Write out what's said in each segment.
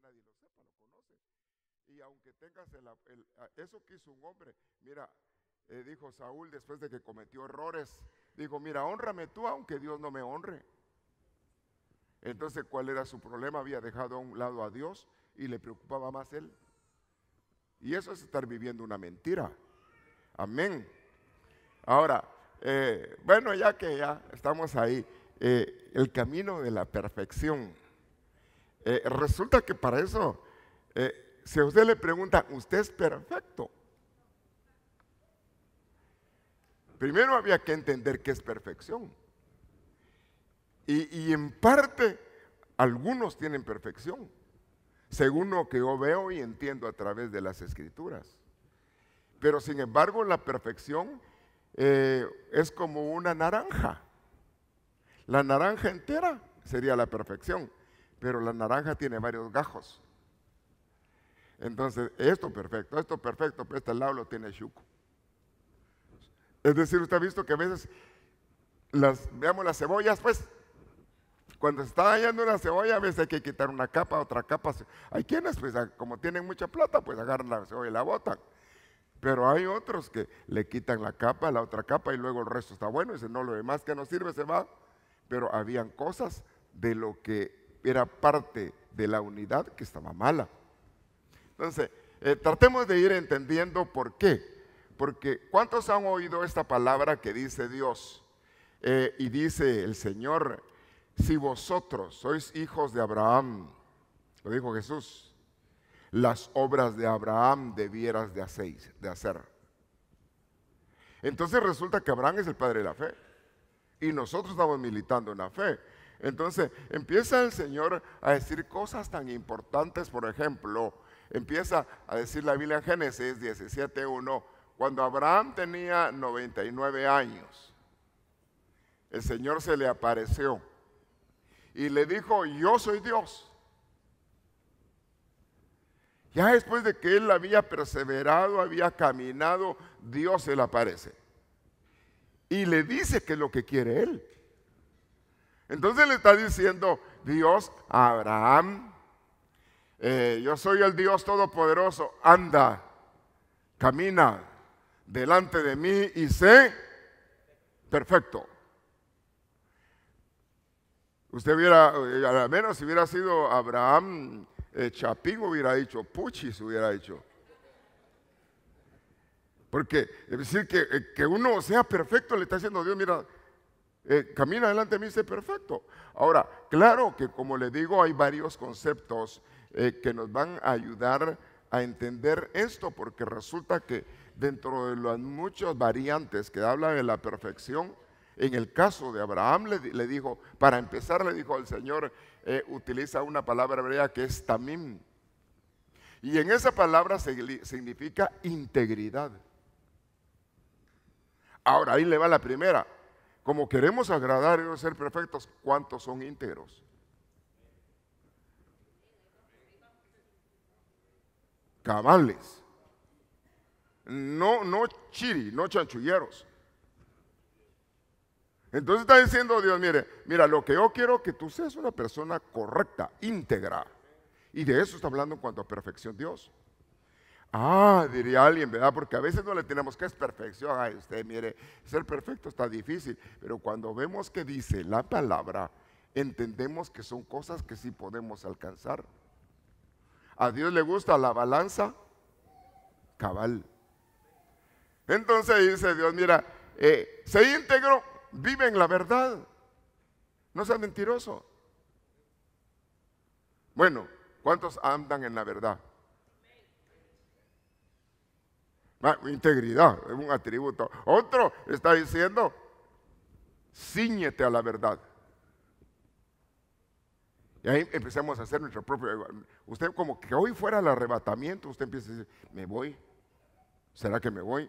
nadie lo sepa, lo conoce. Y aunque tengas eso que hizo un hombre, mira, eh, dijo Saúl después de que cometió errores, dijo, mira, honrame tú aunque Dios no me honre. Entonces, ¿cuál era su problema? Había dejado a un lado a Dios y le preocupaba más él. Y eso es estar viviendo una mentira. Amén. Ahora, eh, bueno, ya que ya estamos ahí, eh, el camino de la perfección. Eh, resulta que para eso, eh, si a usted le pregunta, usted es perfecto. Primero había que entender qué es perfección. Y, en parte, algunos tienen perfección, según lo que yo veo y entiendo a través de las escrituras. Pero sin embargo, la perfección eh, es como una naranja. La naranja entera sería la perfección pero la naranja tiene varios gajos. Entonces, esto perfecto, esto perfecto, pero este lado lo tiene chuco. Es decir, usted ha visto que a veces, las, veamos las cebollas, pues, cuando se está dañando una cebolla, a veces hay que quitar una capa, otra capa. Hay quienes, pues, ah, como tienen mucha plata, pues agarran la cebolla y la botan. Pero hay otros que le quitan la capa, la otra capa y luego el resto está bueno. Y dicen, no, lo demás que no sirve se va. Pero habían cosas de lo que era parte de la unidad que estaba mala. Entonces, eh, tratemos de ir entendiendo por qué. Porque ¿cuántos han oído esta palabra que dice Dios? Eh, y dice el Señor, si vosotros sois hijos de Abraham, lo dijo Jesús, las obras de Abraham debieras de hacer. Entonces resulta que Abraham es el padre de la fe. Y nosotros estamos militando en la fe. Entonces empieza el Señor a decir cosas tan importantes, por ejemplo, empieza a decir la Biblia en Génesis 17.1, cuando Abraham tenía 99 años, el Señor se le apareció y le dijo, yo soy Dios. Ya después de que él había perseverado, había caminado, Dios se le aparece. Y le dice que es lo que quiere él. Entonces le está diciendo Dios a Abraham, eh, yo soy el Dios Todopoderoso, anda, camina delante de mí y sé perfecto. Usted hubiera, eh, al menos si hubiera sido Abraham eh, Chapín, hubiera dicho, Puchis hubiera dicho. Porque es decir que, que uno sea perfecto le está diciendo Dios, mira, eh, camina adelante de dice, perfecto. Ahora, claro que como le digo, hay varios conceptos eh, que nos van a ayudar a entender esto, porque resulta que dentro de las muchas variantes que hablan de la perfección, en el caso de Abraham le, dijo, para empezar le dijo al Señor, eh, utiliza una palabra hebrea que es tamim. Y en esa palabra significa integridad. Ahora ahí le va la primera como queremos agradar y ser perfectos, ¿cuántos son íntegros? Cabales. No, no chiri, no chanchulleros. Entonces está diciendo Dios, mire, mira, lo que yo quiero que tú seas una persona correcta, íntegra. Y de eso está hablando en cuanto a perfección Dios. Ah, diría alguien, ¿verdad? Porque a veces no le tenemos que es perfección. Ay, usted mire, ser perfecto está difícil, pero cuando vemos que dice la palabra, entendemos que son cosas que sí podemos alcanzar. A Dios le gusta la balanza cabal. Entonces dice Dios, mira, eh, se íntegro, vive en la verdad. No sea mentiroso. Bueno, ¿cuántos andan en la verdad? integridad es un atributo. Otro está diciendo, ciñete a la verdad. Y ahí empezamos a hacer nuestro propio... Usted como que hoy fuera el arrebatamiento, usted empieza a decir, me voy. ¿Será que me voy?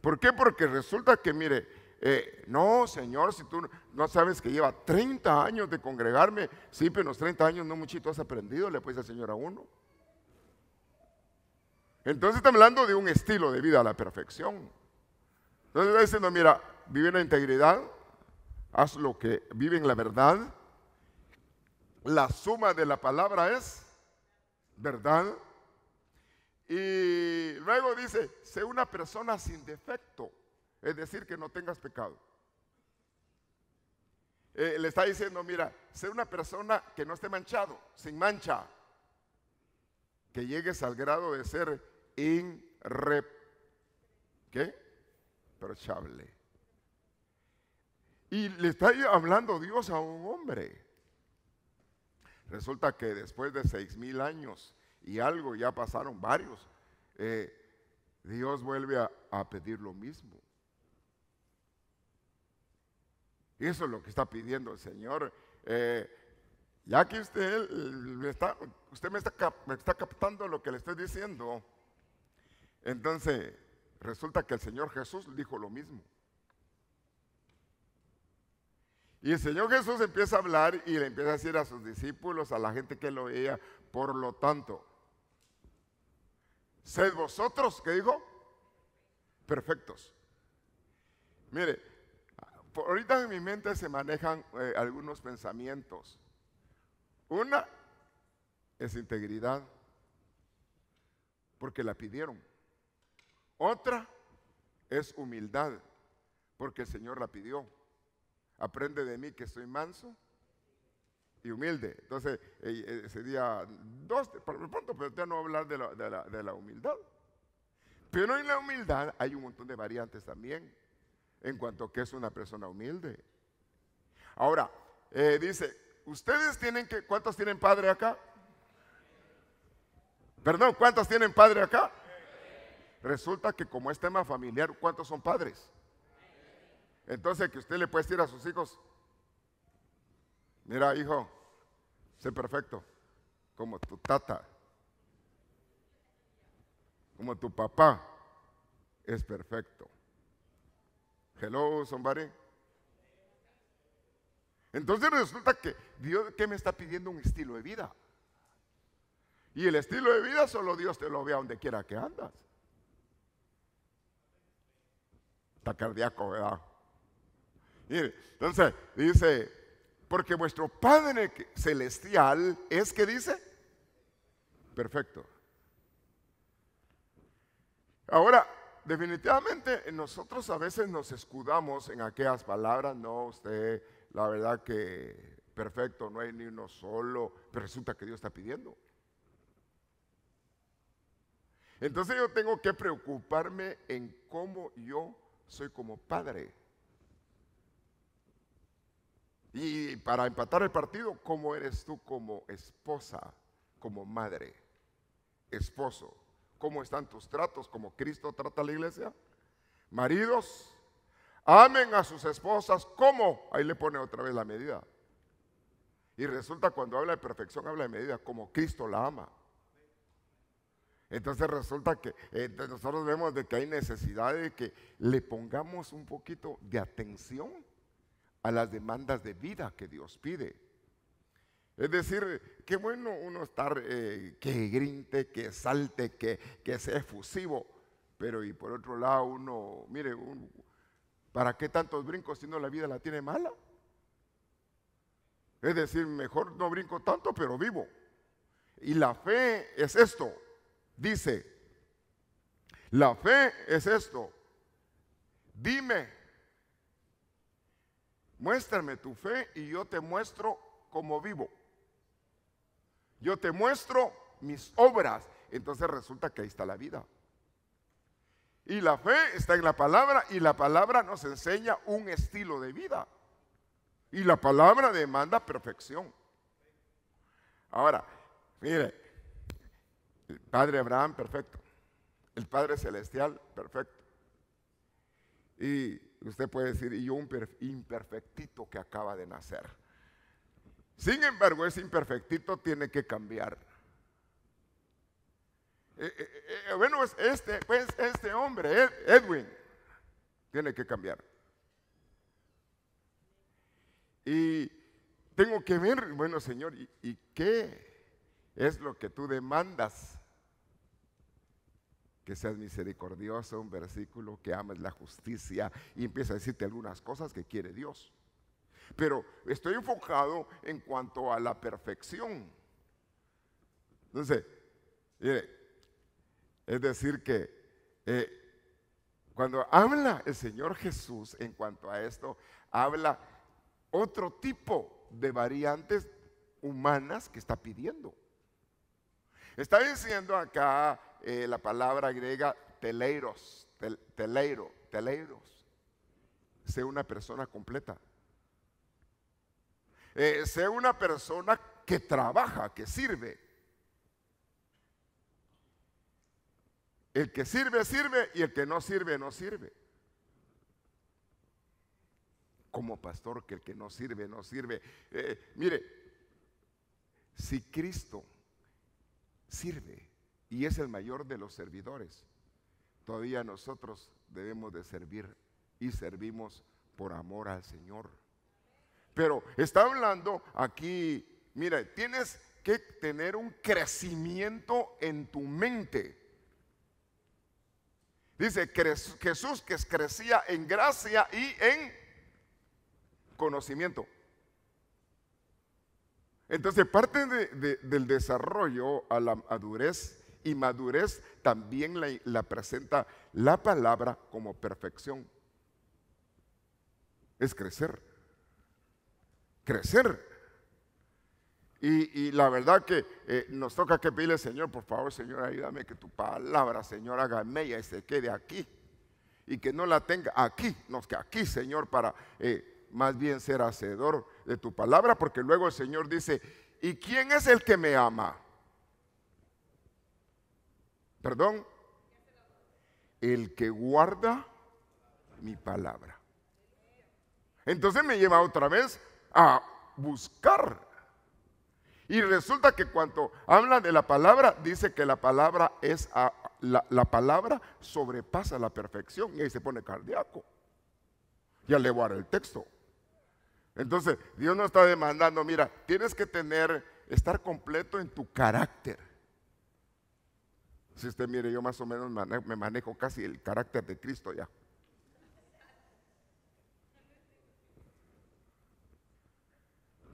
¿Por qué? Porque resulta que, mire, eh, no, Señor, si tú no sabes que lleva 30 años de congregarme, siempre pero en los 30 años no muchito has aprendido, le puedes al Señor a uno. Entonces está hablando de un estilo de vida a la perfección. Entonces está diciendo, mira, vive en la integridad, haz lo que vive en la verdad. La suma de la palabra es verdad. Y luego dice, sé una persona sin defecto, es decir, que no tengas pecado. Eh, le está diciendo, mira, sé una persona que no esté manchado, sin mancha, que llegues al grado de ser perchable Y le está hablando Dios a un hombre. Resulta que después de seis mil años y algo, ya pasaron varios, eh, Dios vuelve a, pedir lo mismo. eso es lo que está pidiendo el Señor. Eh, ya que usted, eh, está, usted me está captando lo que le estoy diciendo, entonces, resulta que el Señor Jesús dijo lo mismo. Y el Señor Jesús empieza a hablar y le empieza a decir a sus discípulos, a la gente que lo veía, por lo tanto, sed vosotros, ¿qué dijo? Perfectos. Mire, ahorita en mi mente se manejan eh, algunos pensamientos. Una es integridad, porque la pidieron. Otra es humildad, porque el Señor la pidió. Aprende de mí que soy manso y humilde. Entonces, eh, eh, sería dos, por pronto, pero ya no hablar de la, de, la, humildad. Pero en la humildad hay un montón de variantes también, en cuanto a que es una persona humilde. Ahora, eh, dice, ustedes tienen que, ¿cuántos tienen padre acá? Perdón, ¿cuántos tienen padre acá? Resulta que como es tema familiar, ¿cuántos son padres? Entonces que usted le puede decir a sus hijos, mira hijo, sé perfecto, como tu tata, como tu papá es perfecto. Hello, somebody. Entonces resulta que Dios que me está pidiendo un estilo de vida. Y el estilo de vida solo Dios te lo vea donde quiera que andas. cardíaco, ¿verdad? Mire, entonces dice, porque vuestro Padre Celestial es que dice, perfecto. Ahora, definitivamente nosotros a veces nos escudamos en aquellas palabras, no, usted, la verdad que perfecto, no hay ni uno solo, pero resulta que Dios está pidiendo. Entonces yo tengo que preocuparme en cómo yo soy como padre. Y para empatar el partido, ¿cómo eres tú como esposa, como madre, esposo? ¿Cómo están tus tratos como Cristo trata a la iglesia? Maridos, amen a sus esposas. ¿Cómo? Ahí le pone otra vez la medida. Y resulta cuando habla de perfección, habla de medida como Cristo la ama. Entonces resulta que eh, nosotros vemos de que hay necesidad de que le pongamos un poquito de atención a las demandas de vida que Dios pide. Es decir, qué bueno uno estar eh, que grinte, que salte, que, que sea efusivo, pero y por otro lado uno, mire, ¿para qué tantos brincos si no la vida la tiene mala? Es decir, mejor no brinco tanto, pero vivo. Y la fe es esto, Dice, la fe es esto. Dime, muéstrame tu fe y yo te muestro cómo vivo. Yo te muestro mis obras. Entonces resulta que ahí está la vida. Y la fe está en la palabra y la palabra nos enseña un estilo de vida. Y la palabra demanda perfección. Ahora, mire, Padre Abraham, perfecto. El Padre Celestial, perfecto. Y usted puede decir, y yo un imperfectito que acaba de nacer. Sin embargo, ese imperfectito tiene que cambiar. Eh, eh, eh, bueno, este, pues, este hombre, Edwin, tiene que cambiar. Y tengo que ver, bueno Señor, ¿y qué es lo que tú demandas que seas misericordioso, un versículo, que ames la justicia y empieza a decirte algunas cosas que quiere Dios. Pero estoy enfocado en cuanto a la perfección. Entonces, mire, es decir que eh, cuando habla el Señor Jesús en cuanto a esto, habla otro tipo de variantes humanas que está pidiendo. Está diciendo acá eh, la palabra griega teleiros, teleiro, teleiros. Sé una persona completa. Eh, sé una persona que trabaja, que sirve. El que sirve, sirve y el que no sirve, no sirve. Como pastor, que el que no sirve, no sirve. Eh, mire, si Cristo sirve, y es el mayor de los servidores. Todavía nosotros debemos de servir y servimos por amor al Señor. Pero está hablando aquí, mira, tienes que tener un crecimiento en tu mente. Dice Jesús que crecía en gracia y en conocimiento. Entonces, parte del desarrollo a la madurez y madurez también la, presenta la palabra como perfección. Es crecer. Crecer. Y, la verdad que eh, nos toca que pide Señor, por favor, Señor, ayúdame que tu palabra, Señor, haga mella y se quede aquí. Y que no la tenga aquí, nos que aquí, Señor, para eh, más bien ser hacedor de tu palabra, porque luego el Señor dice, ¿y quién es el que me ama? Perdón. El que guarda mi palabra. Entonces me lleva otra vez a buscar. Y resulta que cuando habla de la palabra, dice que la palabra es la, palabra sobrepasa la perfección. Y ahí se pone cardíaco. Ya le guarda el texto. Entonces, Dios nos está demandando, mira, tienes que tener, estar completo en tu carácter. Si usted mire, yo más o menos me manejo casi el carácter de Cristo ya.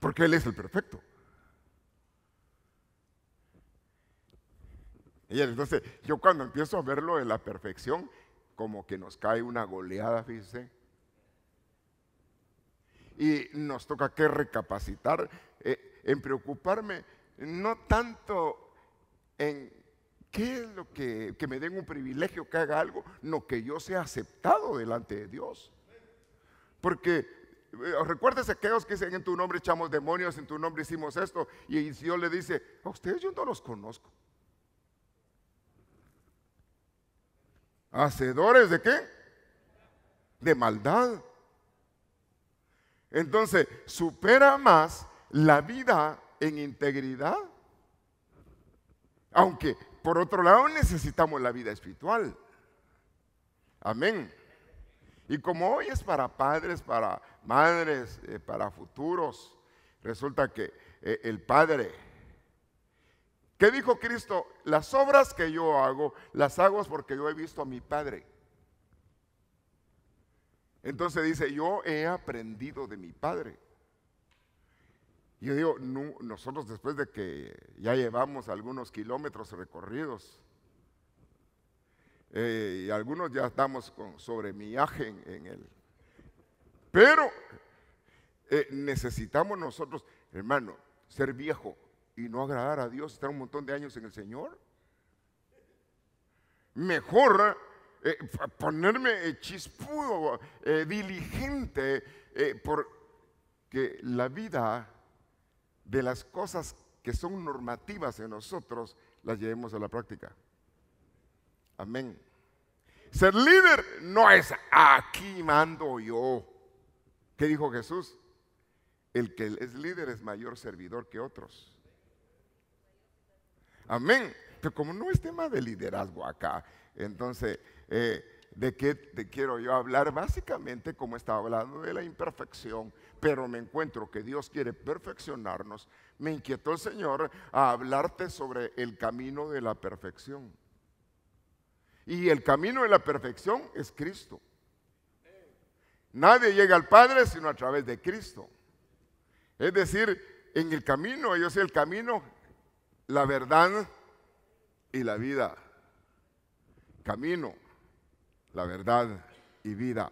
Porque Él es el perfecto. Y entonces, yo cuando empiezo a verlo en la perfección, como que nos cae una goleada, fíjese. Y nos toca que recapacitar eh, en preocuparme no tanto en ¿Qué es lo que, me den un privilegio que haga algo? No que yo sea aceptado delante de Dios. Porque eh, recuérdese aquellos que dicen en tu nombre echamos demonios, en tu nombre hicimos esto, y Dios le dice, a ustedes yo no los conozco. ¿Hacedores de qué? De maldad. Entonces, supera más la vida en integridad. Aunque por otro lado, necesitamos la vida espiritual. Amén. Y como hoy es para padres, para madres, eh, para futuros, resulta que eh, el Padre, ¿qué dijo Cristo? Las obras que yo hago, las hago porque yo he visto a mi Padre. Entonces dice, yo he aprendido de mi Padre. Yo digo, nosotros después de que ya llevamos algunos kilómetros recorridos, eh, y algunos ya estamos con sobremiaje en, él. Pero eh, necesitamos nosotros, hermano, ser viejo y no agradar a Dios, estar un montón de años en el Señor. Mejor eh, ponerme chispudo, diligente, porque la vida de las cosas que son normativas en nosotros, las llevemos a la práctica. Amén. Ser líder no es aquí mando yo. ¿Qué dijo Jesús? El que es líder es mayor servidor que otros. Amén. Pero como no es tema de liderazgo acá, entonces eh, ¿De qué te quiero yo hablar? Básicamente como estaba hablando de la imperfección, pero me encuentro que Dios quiere perfeccionarnos. Me inquietó el Señor a hablarte sobre el camino de la perfección. Y el camino de la perfección es Cristo. Nadie llega al Padre sino a través de Cristo. Es decir, en el camino, yo sé el camino, la verdad y la vida. Camino la verdad y vida.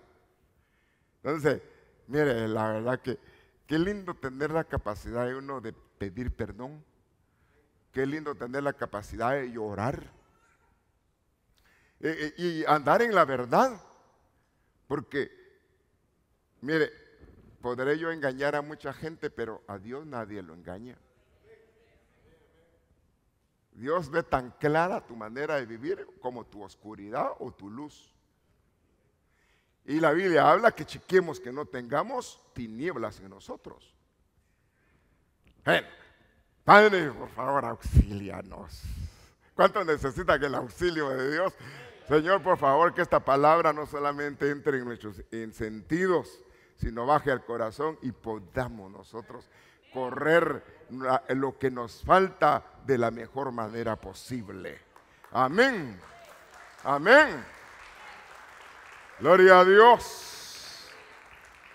Entonces, mire, la verdad que qué lindo tener la capacidad de uno de pedir perdón. Qué lindo tener la capacidad de llorar. Eh, eh, y andar en la verdad. Porque, mire, podré yo engañar a mucha gente, pero a Dios nadie lo engaña. Dios ve tan clara tu manera de vivir como tu oscuridad o tu luz. Y la Biblia habla que chequemos que no tengamos tinieblas en nosotros. Bueno, Padre, por favor, auxílianos. ¿Cuánto necesita que el auxilio de Dios? Señor, por favor, que esta palabra no solamente entre en nuestros sentidos, sino baje al corazón y podamos nosotros correr lo que nos falta de la mejor manera posible. Amén. Amén. Gloria a Dios.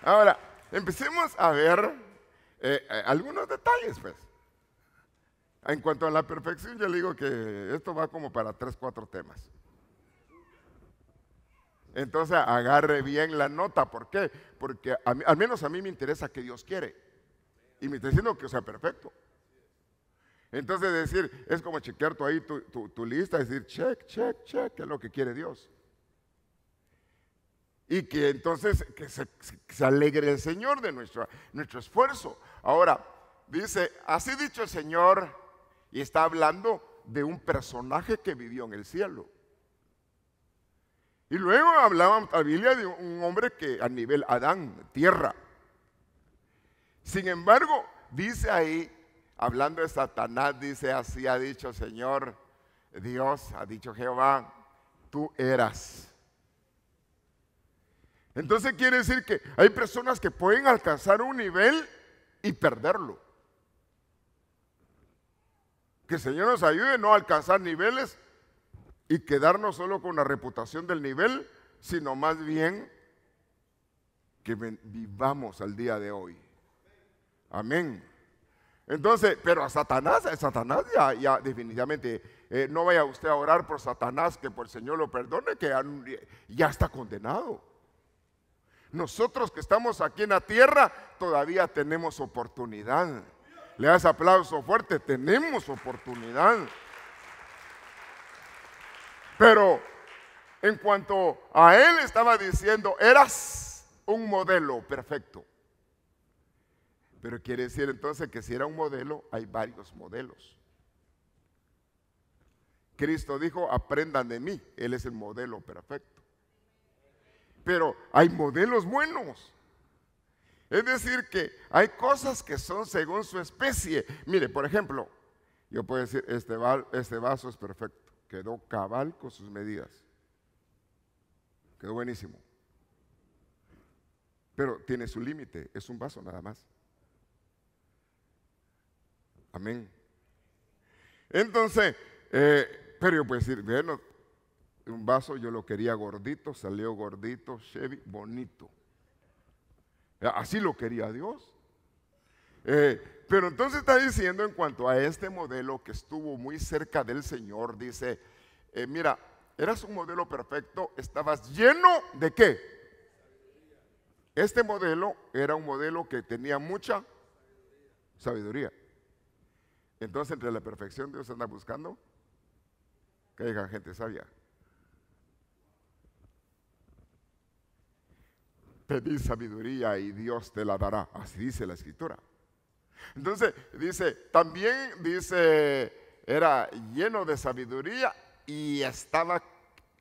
Ahora, empecemos a ver eh, eh, algunos detalles, pues. En cuanto a la perfección, yo le digo que esto va como para tres, cuatro temas. Entonces agarre bien la nota. ¿Por qué? Porque al menos a mí me interesa que Dios quiere. Y me está diciendo que sea perfecto. Entonces decir, es como chequear ahí tu, lista, decir, check, check, check, que es lo que quiere Dios. Y que entonces que se, alegre el Señor de nuestro, nuestro esfuerzo. Ahora, dice, así dicho el Señor, y está hablando de un personaje que vivió en el cielo. Y luego hablaba la Biblia de un hombre que a nivel Adán, tierra. Sin embargo, dice ahí, hablando de Satanás, dice así ha dicho el Señor, Dios, ha dicho Jehová, tú eras. Entonces quiere decir que hay personas que pueden alcanzar un nivel y perderlo. Que el Señor nos ayude no a alcanzar niveles y quedarnos solo con la reputación del nivel, sino más bien que vivamos al día de hoy. Amén. Entonces, pero a Satanás, a Satanás ya, definitivamente, eh, no vaya usted a orar por Satanás, que por el Señor lo perdone, que ya está condenado. Nosotros que estamos aquí en la tierra todavía tenemos oportunidad. Le das aplauso fuerte, tenemos oportunidad. Pero en cuanto a él estaba diciendo, eras un modelo perfecto. Pero quiere decir entonces que si era un modelo, hay varios modelos. Cristo dijo, aprendan de mí, Él es el modelo perfecto pero hay modelos buenos. Es decir, que hay cosas que son según su especie. Mire, por ejemplo, yo puedo decir, este, este vaso es perfecto, quedó cabal con sus medidas, quedó buenísimo. Pero tiene su límite, es un vaso nada más. Amén. Entonces, eh, pero yo puedo decir, bueno, un vaso, yo lo quería gordito, salió gordito, Chevy, bonito. Eh, así lo quería Dios. Eh, pero entonces está diciendo en cuanto a este modelo que estuvo muy cerca del Señor, dice, eh, mira, eras un modelo perfecto, estabas lleno de qué? Este modelo era un modelo que tenía mucha sabiduría. Entonces, entre la perfección Dios anda buscando que haya gente sabia. Pedí sabiduría y Dios te la dará. Así dice la escritura. Entonces, dice, también dice, era lleno de sabiduría y estaba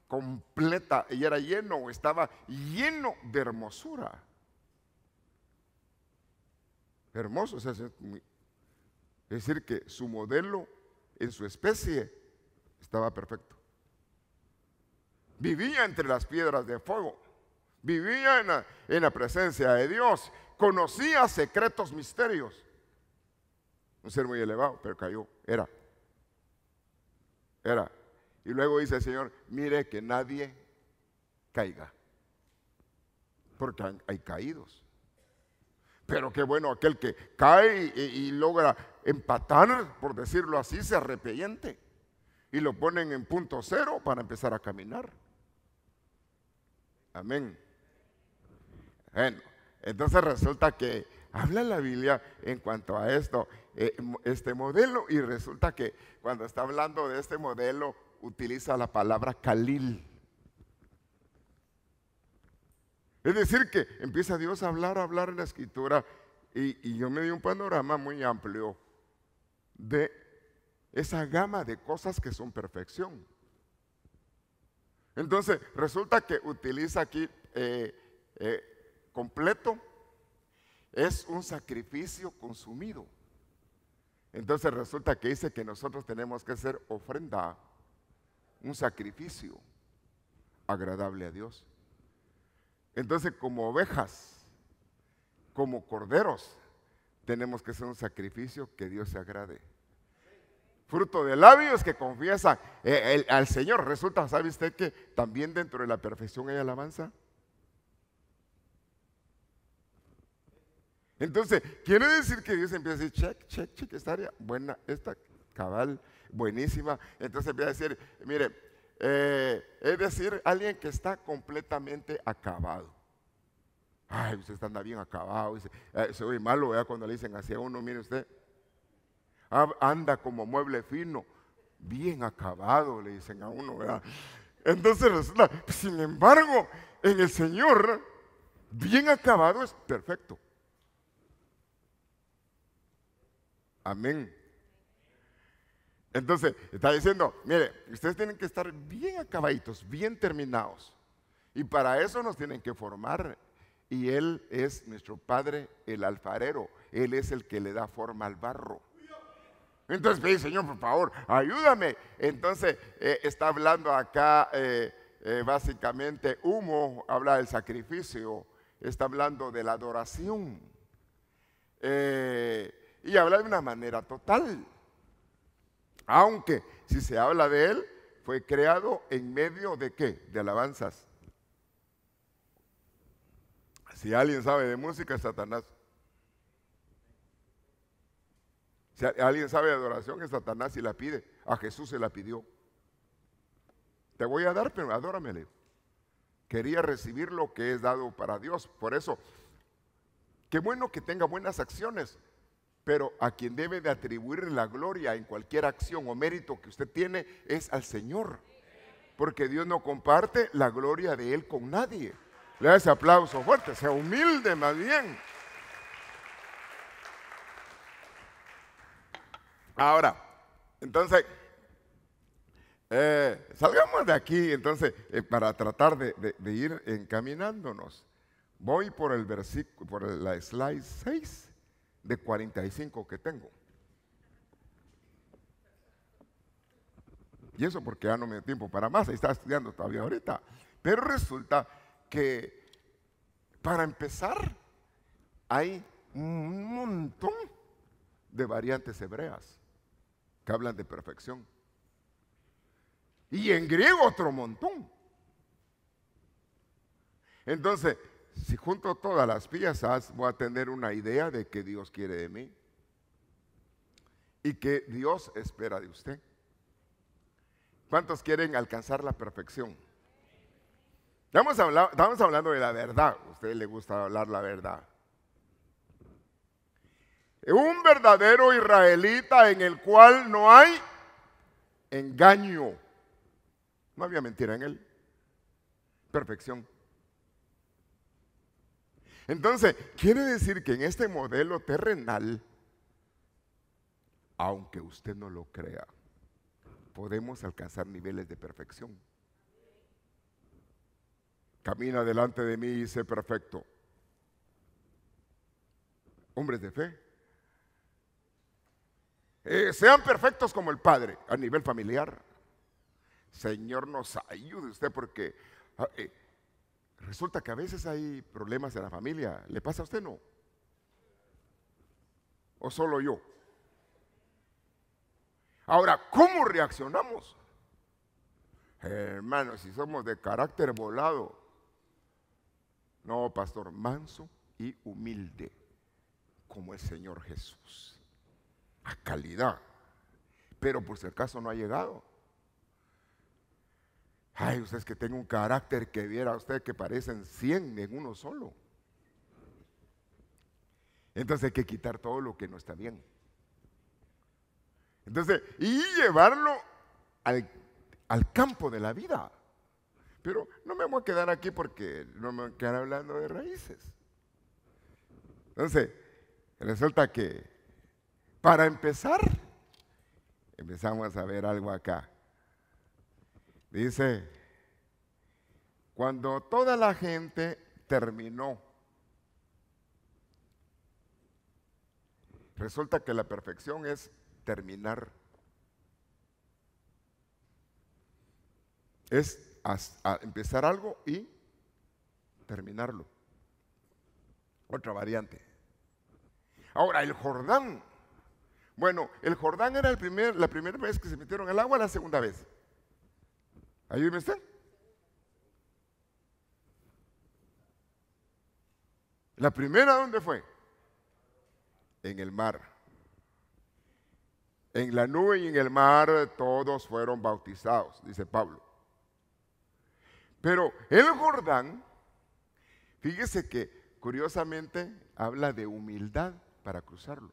completa, y era lleno, estaba lleno de hermosura. Hermoso, es decir, que su modelo en su especie estaba perfecto. Vivía entre las piedras de fuego, vivía en la, presencia de Dios, conocía secretos misterios. Un ser muy elevado, pero cayó, era. Era. Y luego dice el Señor, mire que nadie caiga, porque hay, caídos. Pero qué bueno aquel que cae y, logra empatar, por decirlo así, se arrepiente. Y lo ponen en punto cero para empezar a caminar. Amén. Bueno, entonces resulta que habla la Biblia en cuanto a esto, eh, este modelo, y resulta que cuando está hablando de este modelo utiliza la palabra Kalil. Es decir, que empieza Dios a hablar, a hablar en la escritura, y, yo me di un panorama muy amplio de esa gama de cosas que son perfección. Entonces, resulta que utiliza aquí eh, eh, completo es un sacrificio consumido. Entonces resulta que dice que nosotros tenemos que ser ofrenda, un sacrificio agradable a Dios. Entonces como ovejas, como corderos, tenemos que hacer un sacrificio que Dios se agrade. Fruto de labios que confiesa eh, al Señor. Resulta, ¿sabe usted que también dentro de la perfección hay alabanza? Entonces, quiere decir que Dios empieza a decir, check, check, check, esta área, buena, esta cabal, buenísima. Entonces empieza a decir, mire, eh, es decir, alguien que está completamente acabado. Ay, usted anda bien acabado. Eh, se oye soy malo, ¿verdad? Cuando le dicen así a uno, mire usted, anda como mueble fino, bien acabado, le dicen a uno, ¿verdad? Entonces resulta, sin embargo, en el Señor, bien acabado es perfecto. Amén. Entonces, está diciendo, mire, ustedes tienen que estar bien acabaditos, bien terminados. Y para eso nos tienen que formar. Y Él es nuestro Padre, el alfarero. Él es el que le da forma al barro. Entonces Señor, por favor, ayúdame. Entonces eh, está hablando acá eh, eh, básicamente humo, habla del sacrificio, está hablando de la adoración. Eh, y habla de una manera total. Aunque si se habla de Él, fue creado en medio de qué? De alabanzas. Si alguien sabe de música, es Satanás. Si alguien sabe de adoración, es Satanás y la pide. A Jesús se la pidió. Te voy a dar, pero adóramele. Quería recibir lo que es dado para Dios. Por eso, qué bueno que tenga buenas acciones, pero a quien debe de atribuir la gloria en cualquier acción o mérito que usted tiene es al Señor. Porque Dios no comparte la gloria de Él con nadie. Le da ese aplauso fuerte, sea humilde más bien. Ahora, entonces, eh, salgamos de aquí, entonces, eh, para tratar de, de, ir encaminándonos. Voy por el versículo, por la slide 6 de 45 que tengo. Y eso porque ya no me dio tiempo para más, está estudiando todavía ahorita. Pero resulta que para empezar hay un montón de variantes hebreas que hablan de perfección. Y en griego otro montón. Entonces, si junto todas las piezas, voy a tener una idea de que Dios quiere de mí y que Dios espera de usted. ¿Cuántos quieren alcanzar la perfección? Estamos, estamos hablando de la verdad. A usted le gusta hablar la verdad. Un verdadero israelita en el cual no hay engaño. No había mentira en él. Perfección. Entonces, quiere decir que en este modelo terrenal, aunque usted no lo crea, podemos alcanzar niveles de perfección. Camina delante de mí y sé perfecto. Hombres de fe. Eh, sean perfectos como el Padre a nivel familiar. Señor, nos ayude usted porque ah, eh, Resulta que a veces hay problemas en la familia. ¿Le pasa a usted no? ¿O solo yo? Ahora, ¿cómo reaccionamos? Hermanos, si somos de carácter volado. No, pastor, manso y humilde, como el Señor Jesús. A calidad. Pero por si acaso no ha llegado. Ay, ustedes que tengo un carácter que viera usted que parecen 100 en uno solo. Entonces hay que quitar todo lo que no está bien. Entonces, y llevarlo al, al campo de la vida. Pero no me voy a quedar aquí porque no me voy a quedar hablando de raíces. Entonces, resulta que para empezar, empezamos a ver algo acá. Dice, cuando toda la gente terminó, resulta que la perfección es terminar. Es empezar algo y terminarlo. Otra variante. Ahora, el Jordán. Bueno, el Jordán era el primer, la primera vez que se metieron el agua, la segunda vez. ¿Ayúdeme usted? La primera, ¿dónde fue? En el mar. En la nube y en el mar todos fueron bautizados, dice Pablo. Pero el Jordán, fíjese que curiosamente habla de humildad para cruzarlo.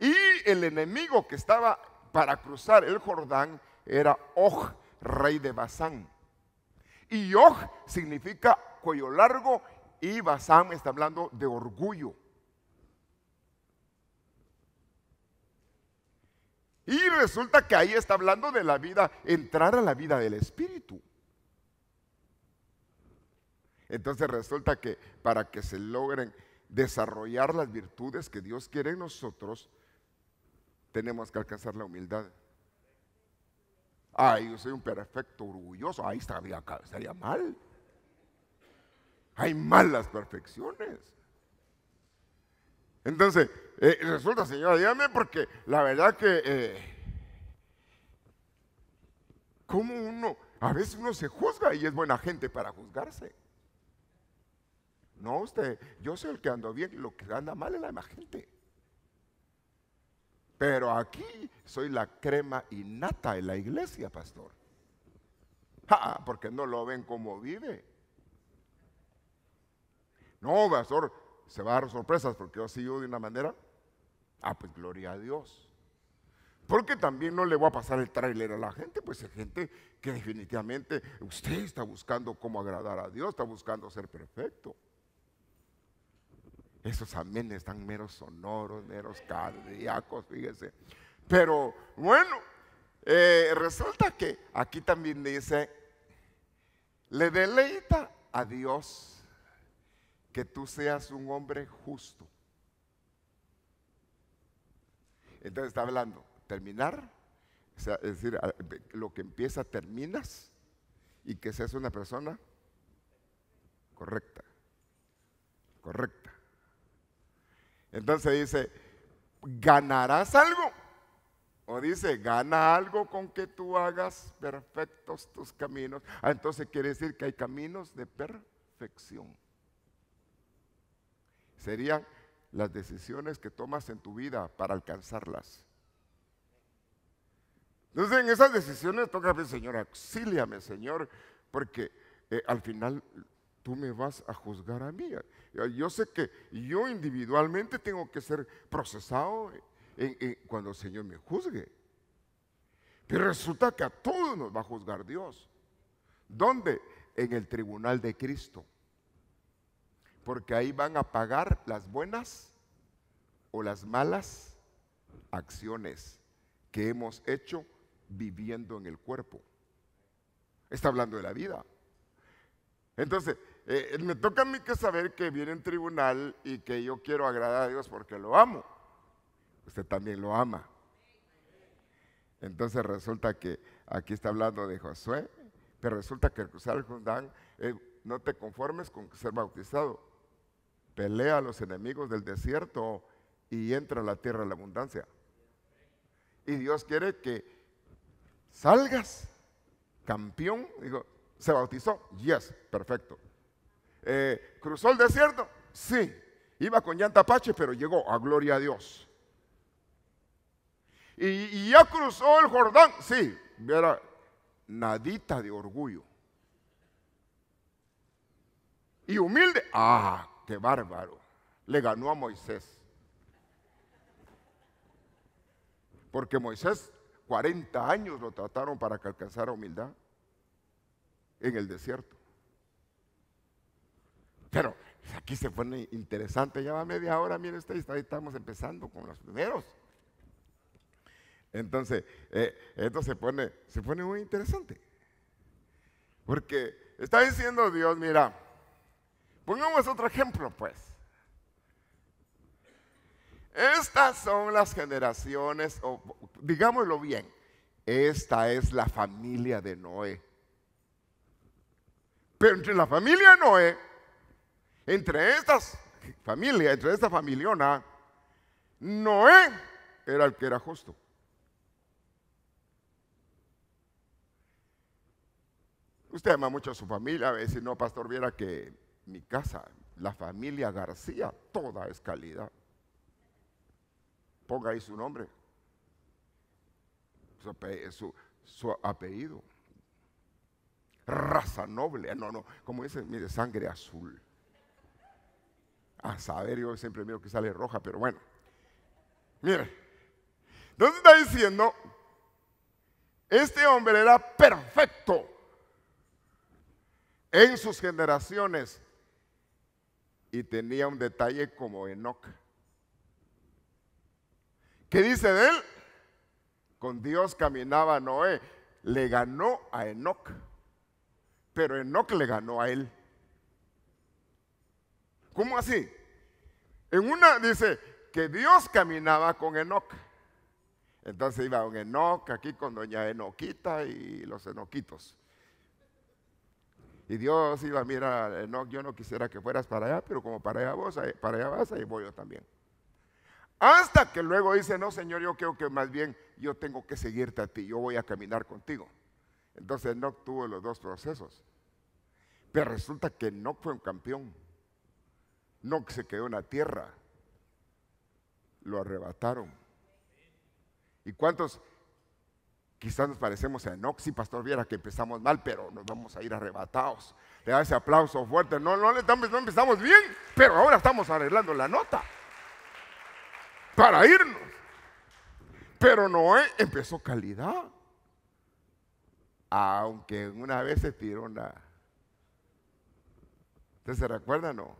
Y el enemigo que estaba para cruzar el Jordán era Oj, rey de Basán. Y Oj significa cuello largo y Basán está hablando de orgullo. Y resulta que ahí está hablando de la vida, entrar a la vida del Espíritu. Entonces resulta que para que se logren desarrollar las virtudes que Dios quiere en nosotros, tenemos que alcanzar la humildad. Ay, yo soy un perfecto orgulloso. Ahí estaría, mal. Hay malas perfecciones. Entonces, eh, resulta, señora, dígame, porque la verdad que, eh, ¿cómo uno? A veces uno se juzga y es buena gente para juzgarse. No, usted, yo soy el que ando bien, y lo que anda mal es la misma gente. Pero aquí soy la crema innata de la iglesia, pastor. porque no lo ven como vive. No, pastor, se va a dar sorpresas porque yo sigo de una manera. Ah, pues gloria a Dios. Porque también no le voy a pasar el tráiler a la gente, pues hay gente que definitivamente usted está buscando cómo agradar a Dios, está buscando ser perfecto. Esos aménes están meros sonoros, meros cardíacos, fíjese. Pero bueno, eh, resulta que aquí también dice, le deleita a Dios que tú seas un hombre justo. Entonces está hablando, terminar, es decir, lo que empieza terminas y que seas una persona correcta, correcta. Entonces dice, ¿ganarás algo? O dice, gana algo con que tú hagas perfectos tus caminos. Ah, entonces quiere decir que hay caminos de perfección. Serían las decisiones que tomas en tu vida para alcanzarlas. Entonces en esas decisiones toca decir, Señor, auxíliame, Señor, porque eh, al final tú me vas a juzgar a mí. Yo sé que yo individualmente tengo que ser procesado cuando el Señor me juzgue. Pero resulta que a todos nos va a juzgar Dios. ¿Dónde? En el tribunal de Cristo. Porque ahí van a pagar las buenas o las malas acciones que hemos hecho viviendo en el cuerpo. Está hablando de la vida. Entonces, eh, me toca a mí que saber que viene en tribunal y que yo quiero agradar a Dios porque lo amo. Usted también lo ama. Entonces resulta que aquí está hablando de Josué, pero resulta que el cruzar el eh, no te conformes con ser bautizado. Pelea a los enemigos del desierto y entra a la tierra de la abundancia. Y Dios quiere que salgas campeón. Digo, ¿se bautizó? Yes, perfecto eh, ¿Cruzó el desierto? Sí. Iba con llanta pache pero llegó a gloria a Dios. ¿Y, ya cruzó el Jordán? Sí. Era nadita de orgullo. Y humilde. ¡Ah, qué bárbaro! Le ganó a Moisés. Porque Moisés 40 años lo trataron para que alcanzara humildad en el desierto. Pero aquí se pone interesante, ya va media hora, miren usted, ahí estamos empezando con los primeros. Entonces, eh, esto se pone, se pone muy interesante. Porque está diciendo Dios, mira, pongamos otro ejemplo pues. Estas son las generaciones, o digámoslo bien, esta es la familia de Noé. Pero entre la familia de Noé entre estas familias, entre esta familiona, Noé era el que era justo. Usted ama mucho a su familia, a veces no, pastor, viera que mi casa, la familia García, toda es calidad. Ponga ahí su nombre, su, su apellido, raza noble, ah, no, no, como dice, mire, sangre azul. A saber, yo siempre miro que sale roja, pero bueno. Mire, entonces está diciendo, este hombre era perfecto en sus generaciones y tenía un detalle como Enoch. ¿Qué dice de él? Con Dios caminaba Noé, le ganó a Enoch, pero Enoch le ganó a él. ¿Cómo así? En una dice que Dios caminaba con Enoch Entonces iba un Enoch aquí con doña Enoquita y los Enoquitos. Y Dios iba, mira, Enoch yo no quisiera que fueras para allá, pero como para allá vos, para allá vas, ahí voy yo también. Hasta que luego dice, no, Señor, yo creo que más bien yo tengo que seguirte a ti, yo voy a caminar contigo. Entonces Enoch tuvo los dos procesos. Pero resulta que Enoch fue un campeón. No se quedó en la tierra. Lo arrebataron. ¿Y cuántos? Quizás nos parecemos a Nox si pastor viera que empezamos mal, pero nos vamos a ir arrebatados. Le da ese aplauso fuerte. No, no, no empezamos bien, pero ahora estamos arreglando la nota para irnos. Pero Noé empezó calidad. Aunque una vez se tiró una. ¿Usted se recuerda, no?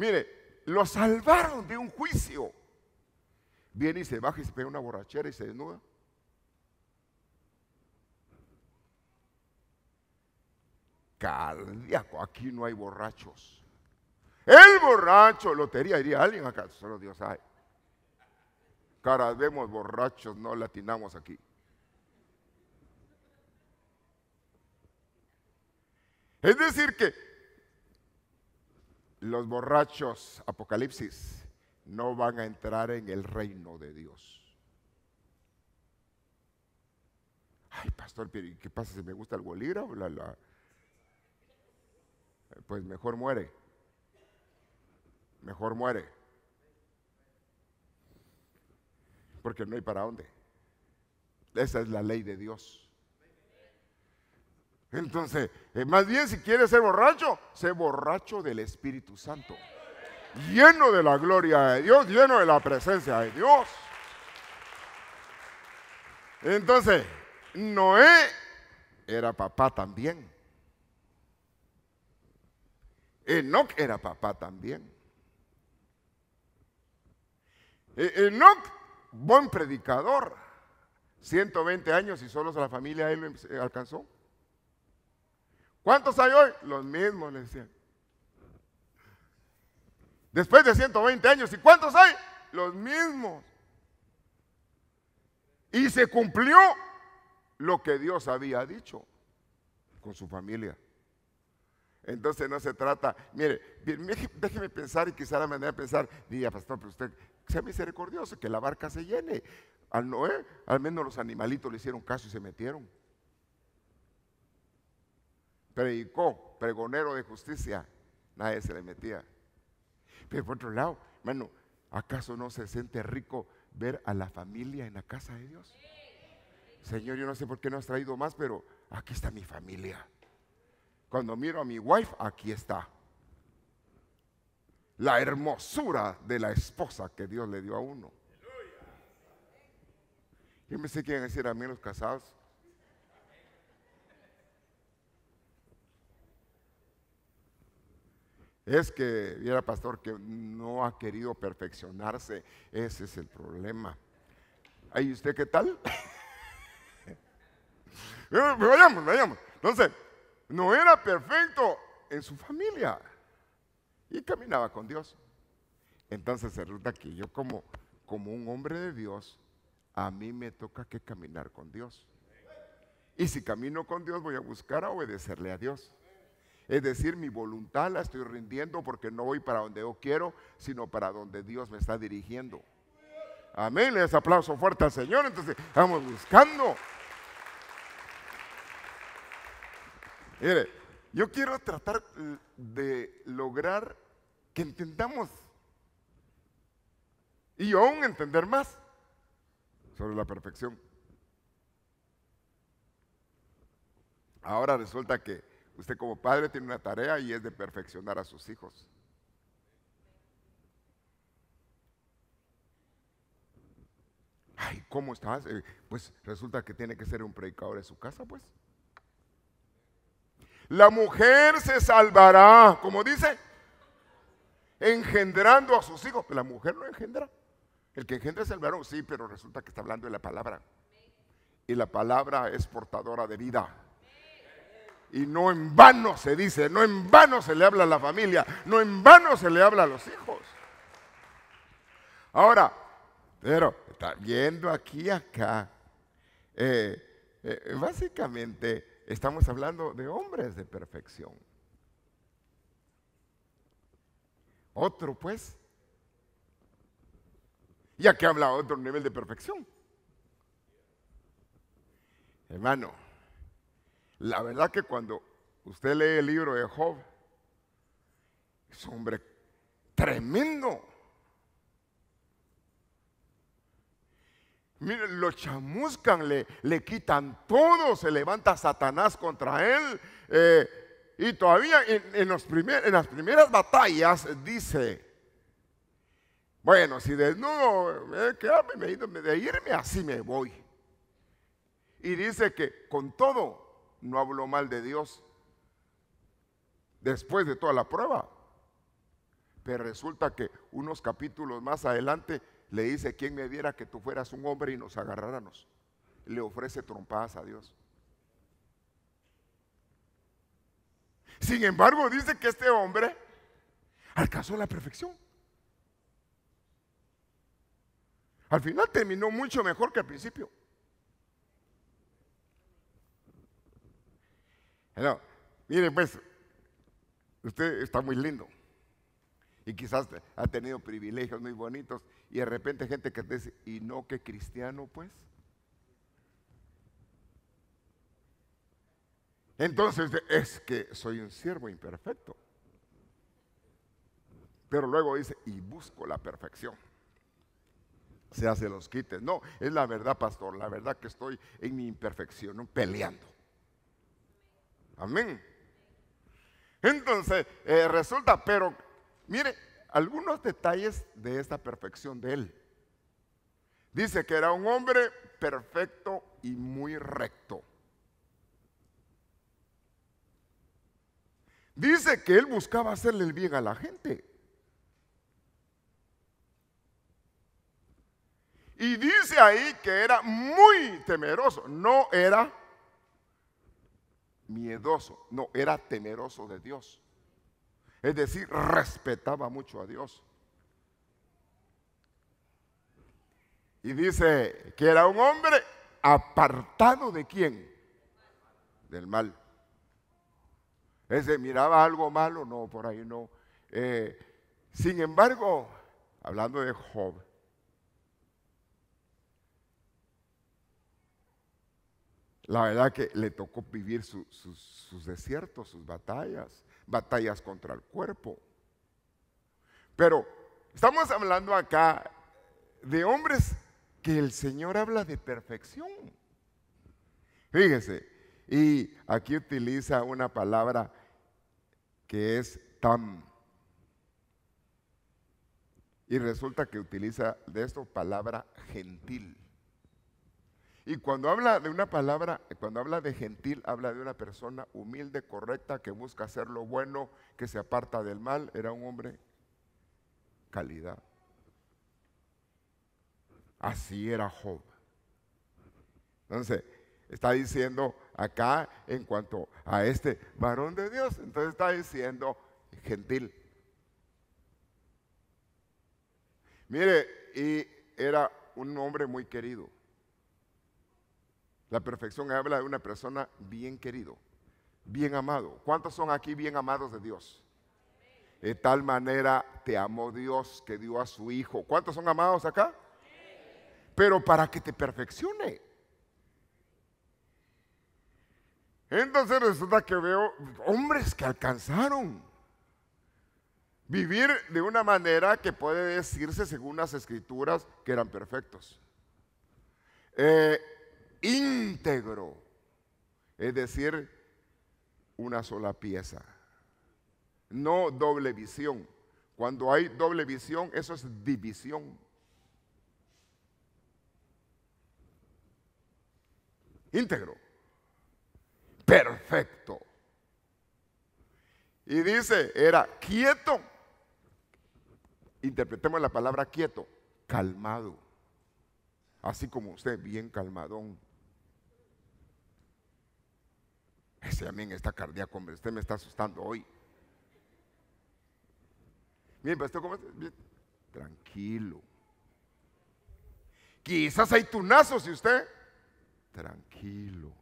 Mire, lo salvaron de un juicio. Viene y se baja y se pega una borrachera y se desnuda. Cardíaco, aquí no hay borrachos. El borracho, lotería, diría alguien acá, solo Dios hay. cara vemos borrachos, no latinamos aquí. Es decir, que los borrachos, Apocalipsis, no van a entrar en el reino de Dios. Ay, pastor, qué pasa si me gusta el bolígrafo? Pues mejor muere. Mejor muere. Porque no hay para dónde. Esa es la ley de Dios. Entonces, eh, más bien si quieres ser borracho, sé borracho del Espíritu Santo. Lleno de la gloria de Dios, lleno de la presencia de Dios. Entonces, Noé era papá también. Enoch era papá también. E-, Enoch, buen predicador, 120 años y solo la familia él eh, alcanzó. ¿Cuántos hay hoy? Los mismos, le decían. Después de 120 años, ¿y cuántos hay? Los mismos. Y se cumplió lo que Dios había dicho con su familia. Entonces no se trata, mire, déjeme pensar y quizá la manera de pensar, diga, pastor, pero usted sea misericordioso, que la barca se llene. Al Noé, al menos los animalitos le hicieron caso y se metieron predicó, pregonero de justicia, nadie se le metía. Pero por otro lado, hermano, ¿acaso no se siente rico ver a la familia en la casa de Dios? Señor, yo no sé por qué no has traído más, pero aquí está mi familia. Cuando miro a mi wife, aquí está. La hermosura de la esposa que Dios le dio a uno. Yo me sé quién decir a mí los casados. Es que, era pastor, que no ha querido perfeccionarse. Ese es el problema. ¿Y usted qué tal? Eh, pues vayamos, vayamos. Entonces, no era perfecto en su familia y caminaba con Dios. Entonces se resulta que yo como, como un hombre de Dios, a mí me toca que caminar con Dios. Y si camino con Dios, voy a buscar a obedecerle a Dios. Es decir, mi voluntad la estoy rindiendo porque no voy para donde yo quiero, sino para donde Dios me está dirigiendo. Amén, les aplauso fuerte al Señor. Entonces, vamos buscando. Mire, yo quiero tratar de lograr que entendamos y aún entender más sobre la perfección. Ahora resulta que Usted como padre tiene una tarea y es de perfeccionar a sus hijos. Ay, ¿cómo estás? Eh, pues resulta que tiene que ser un predicador en su casa, pues. La mujer se salvará, como dice, engendrando a sus hijos. la mujer no engendra. El que engendra es el varón, sí, pero resulta que está hablando de la palabra. Y la palabra es portadora de vida. Y no en vano se dice, no en vano se le habla a la familia, no en vano se le habla a los hijos. Ahora, pero viendo aquí acá. Eh, eh, básicamente estamos hablando de hombres de perfección. Otro pues. Ya que habla otro nivel de perfección. Hermano. La verdad que cuando usted lee el libro de Job, es un hombre tremendo. Mire, lo chamuscan, le, le, quitan todo, se levanta Satanás contra él. Eh, y todavía en, los en, las primeras batallas dice, bueno, si desnudo eh, me de irme así me voy. Y dice que con todo no habló mal de Dios después de toda la prueba. Pero resulta que unos capítulos más adelante le dice, ¿quién me diera que tú fueras un hombre y nos agarráramos? Le ofrece trompadas a Dios. Sin embargo, dice que este hombre alcanzó la perfección. Al final terminó mucho mejor que al principio. miren Mire, pues, usted está muy lindo. Y quizás ha tenido privilegios muy bonitos. Y de repente gente que te dice, y no que cristiano, pues. Entonces es que soy un siervo imperfecto. Pero luego dice, y busco la perfección. Se hace los quites. No, es la verdad, pastor, la verdad que estoy en mi imperfección, peleando. Amén. Entonces, eh, resulta, pero mire, algunos detalles de esta perfección de él. Dice que era un hombre perfecto y muy recto. Dice que él buscaba hacerle el bien a la gente. Y dice ahí que era muy temeroso, no era miedoso, no, era temeroso de Dios. Es decir, respetaba mucho a Dios. Y dice que era un hombre apartado de quién? Del mal. Ese miraba algo malo, no, por ahí no. Eh, sin embargo, hablando de Job, La verdad que le tocó vivir sus desiertos, sus batallas, batallas contra el cuerpo. Pero estamos hablando acá de hombres que el Señor habla de perfección. Fíjese, y aquí utiliza una palabra que es tam. Y resulta que utiliza de esto palabra gentil. Y cuando habla de una palabra, cuando habla de gentil, habla de una persona humilde, correcta, que busca hacer lo bueno, que se aparta del mal. Era un hombre calidad. Así era Job. Entonces, está diciendo acá en cuanto a este varón de Dios, entonces está diciendo gentil. Mire, y era un hombre muy querido. La perfección habla de una persona bien querido, bien amado. ¿Cuántos son aquí bien amados de Dios? De tal manera te amó Dios que dio a su Hijo. ¿Cuántos son amados acá? Pero para que te perfeccione. Entonces resulta que veo hombres que alcanzaron vivir de una manera que puede decirse según las escrituras que eran perfectos. Eh, íntegro, es decir, una sola pieza, no doble visión. Cuando hay doble visión, eso es división. Íntegro, perfecto. Y dice, era quieto. Interpretemos la palabra quieto, calmado. Así como usted, bien calmadón. Ese amén está cardíaco, hombre. Usted me está asustando hoy. Bien, pastor, ¿cómo estás? Bien. Tranquilo. Quizás hay tunazos y usted. Tranquilo.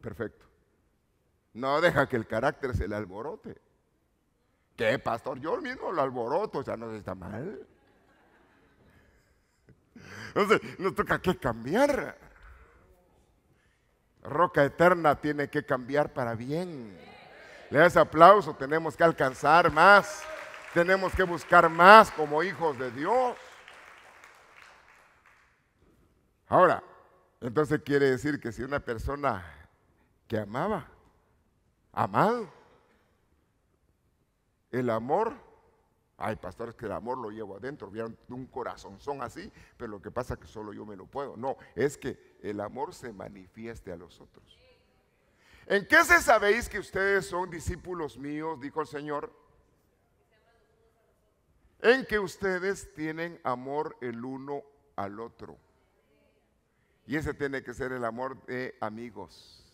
Perfecto. No deja que el carácter se le alborote. ¿Qué, pastor? Yo mismo lo alboroto, ya no está mal. Entonces, nos toca que cambiar roca eterna tiene que cambiar para bien. Le das aplauso, tenemos que alcanzar más, tenemos que buscar más como hijos de Dios. Ahora, entonces quiere decir que si una persona que amaba, amado, el amor, hay pastores que el amor lo llevo adentro, vieron un son así, pero lo que pasa es que solo yo me lo puedo. No, es que el amor se manifieste a los otros. ¿En qué se sabéis que ustedes son discípulos míos? Dijo el Señor. En que ustedes tienen amor el uno al otro. Y ese tiene que ser el amor de amigos.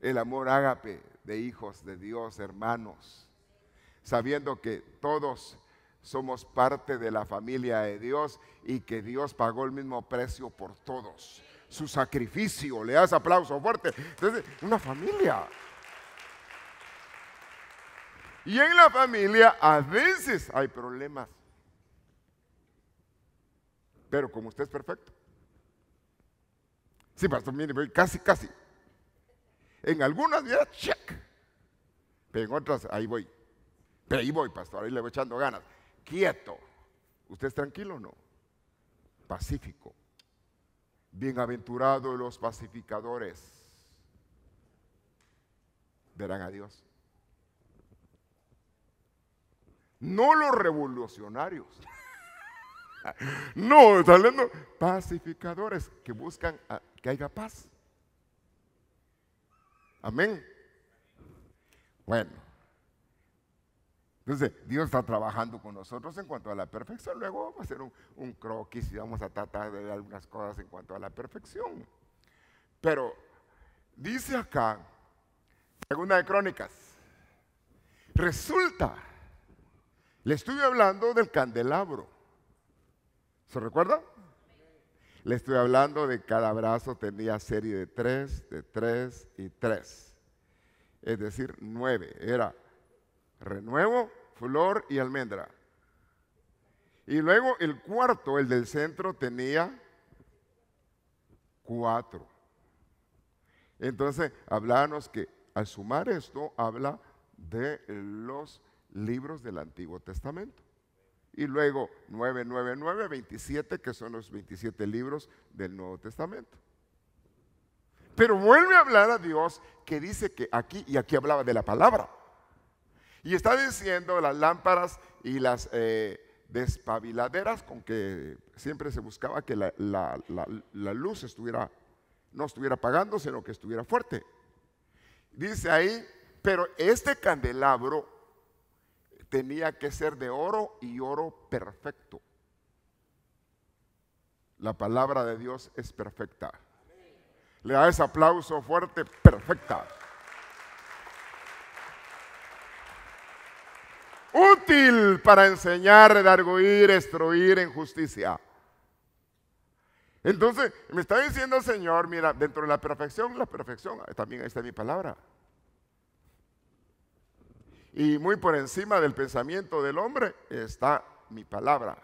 El amor ágape de hijos de Dios, hermanos. Sabiendo que todos somos parte de la familia de Dios y que Dios pagó el mismo precio por todos. Su sacrificio, le das aplauso fuerte. Entonces, una familia. Y en la familia a veces hay problemas. Pero como usted es perfecto. Sí, pastor, mire, casi, casi. En algunas, mira, check. Pero en otras, ahí voy. Pero ahí voy, pastor, ahí le voy echando ganas quieto. ¿Usted es tranquilo o no? Pacífico. Bienaventurados los pacificadores. Verán a Dios. No los revolucionarios. no, están hablando pacificadores que buscan que haya paz. Amén. Bueno. Entonces, Dios está trabajando con nosotros en cuanto a la perfección. Luego vamos a hacer un, croquis y vamos a tratar de algunas cosas en cuanto a la perfección. Pero dice acá, segunda de Crónicas, resulta, le estuve hablando del candelabro. ¿Se recuerda? Le estoy hablando de cada brazo tenía serie de tres, de tres y tres. Es decir, nueve. Era Renuevo, flor y almendra. Y luego el cuarto, el del centro, tenía cuatro. Entonces, hablábamos que al sumar esto, habla de los libros del Antiguo Testamento. Y luego 999, 27, que son los 27 libros del Nuevo Testamento. Pero vuelve a hablar a Dios que dice que aquí, y aquí hablaba de la palabra. Y está diciendo las lámparas y las eh, despabiladeras con que siempre se buscaba que la, luz estuviera, no estuviera apagando, sino que estuviera fuerte. Dice ahí, pero este candelabro tenía que ser de oro y oro perfecto. La palabra de Dios es perfecta. Le da ese aplauso fuerte, perfecta. útil para enseñar, redarguir, destruir en justicia. Entonces, me está diciendo el Señor, mira, dentro de la perfección, la perfección, eh, también está mi palabra. Y muy por encima del pensamiento del hombre está mi palabra,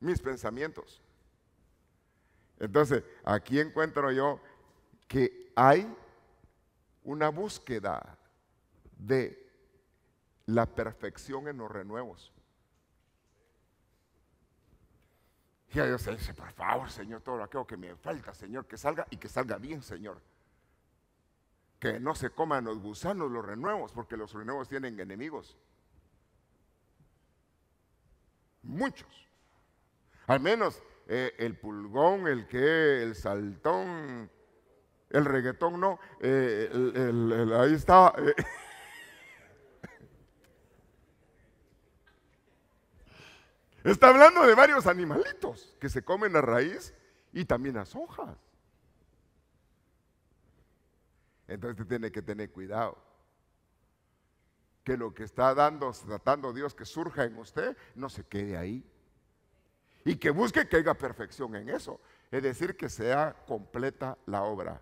mis pensamientos. Entonces, aquí encuentro yo que hay una búsqueda de la perfección en los renuevos. Y a Dios dice, por favor, Señor, todo aquello que me falta, Señor, que salga y que salga bien, Señor. Que no se coman los gusanos, los renuevos, porque los renuevos tienen enemigos. Muchos. Al menos eh, el pulgón, el que, el saltón, el reggaetón, no. Eh, ahí está. Está hablando de varios animalitos que se comen a raíz y también las hojas. Entonces usted tiene que tener cuidado. Que lo que está dando, tratando Dios que surja en usted, no se quede ahí. Y que busque que haya perfección en eso. Es decir, que sea completa la obra.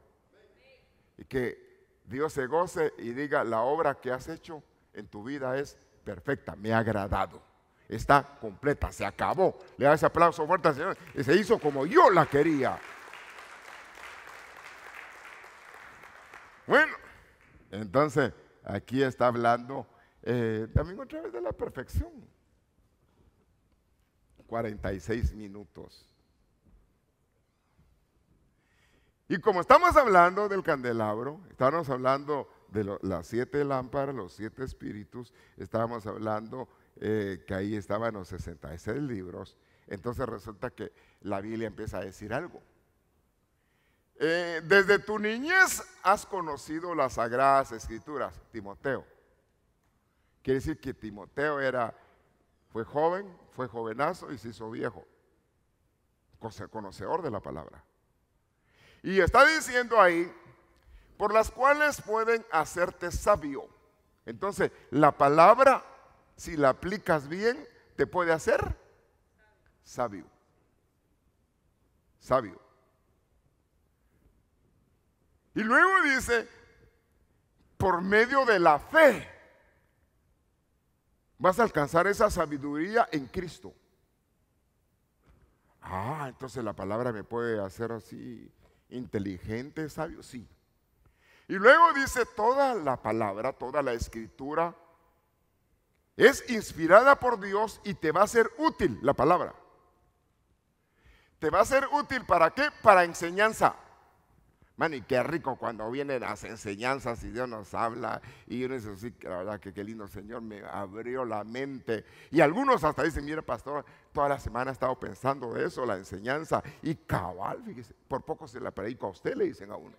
Y que Dios se goce y diga, la obra que has hecho en tu vida es perfecta, me ha agradado está completa, se acabó. Le da ese aplauso fuerte al Señor. Y se hizo como yo la quería. Bueno, entonces aquí está hablando eh, también otra vez de la perfección. 46 minutos. Y como estamos hablando del candelabro, estamos hablando de las siete lámparas, los siete espíritus, estábamos hablando eh, que ahí estaban los 66 libros, entonces resulta que la Biblia empieza a decir algo. Eh, desde tu niñez has conocido las sagradas escrituras, Timoteo. Quiere decir que Timoteo era, fue joven, fue jovenazo y se hizo viejo, conocedor de la palabra. Y está diciendo ahí, por las cuales pueden hacerte sabio. Entonces, la palabra si la aplicas bien, te puede hacer sabio. Sabio. Y luego dice, por medio de la fe, vas a alcanzar esa sabiduría en Cristo. Ah, entonces la palabra me puede hacer así inteligente, sabio, sí. Y luego dice toda la palabra, toda la escritura es inspirada por Dios y te va a ser útil la palabra. ¿Te va a ser útil para qué? Para enseñanza. Man, y qué rico cuando vienen las enseñanzas y Dios nos habla. Y uno dice, sí, la verdad que qué lindo Señor, me abrió la mente. Y algunos hasta dicen, mira pastor, toda la semana he estado pensando de eso, la enseñanza. Y cabal, fíjese, por poco se la predico a usted, le dicen a uno.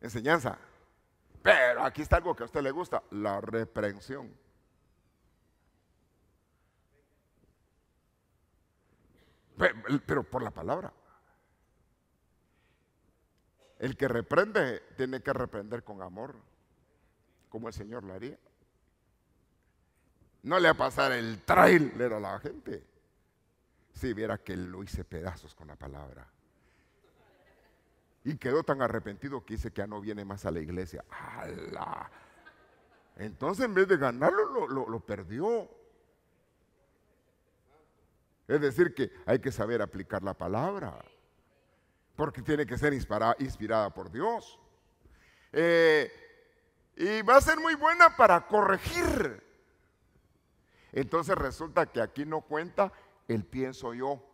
Enseñanza. Pero aquí está algo que a usted le gusta, la reprensión. Pero por la palabra. El que reprende tiene que reprender con amor, como el Señor lo haría. No le va a pasar el trailer a la gente. Si viera que lo hice pedazos con la palabra. Y quedó tan arrepentido que dice que ya no viene más a la iglesia. ¡Hala! Entonces en vez de ganarlo, lo, perdió. Es decir, que hay que saber aplicar la palabra, porque tiene que ser inspirada, por Dios. Eh, y va a ser muy buena para corregir. Entonces resulta que aquí no cuenta el pienso yo.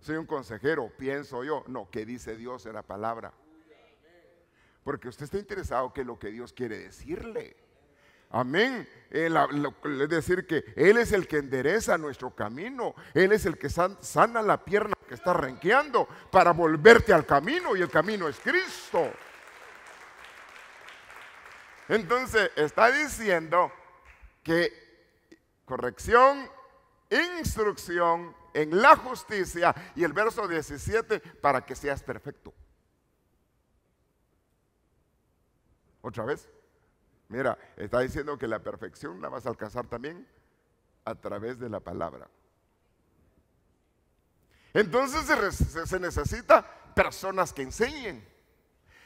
Soy un consejero, pienso yo. No, ¿qué dice Dios en la palabra? Porque usted está interesado que lo que Dios quiere decirle. Amén. es eh, decir, que Él es el que endereza nuestro camino. Él es el que sana la pierna que está renqueando para volverte al camino. Y el camino es Cristo. Entonces está diciendo que corrección, instrucción en la justicia y el verso 17 para que seas perfecto. Otra vez, mira, está diciendo que la perfección la vas a alcanzar también a través de la palabra. Entonces se, se necesita personas que enseñen.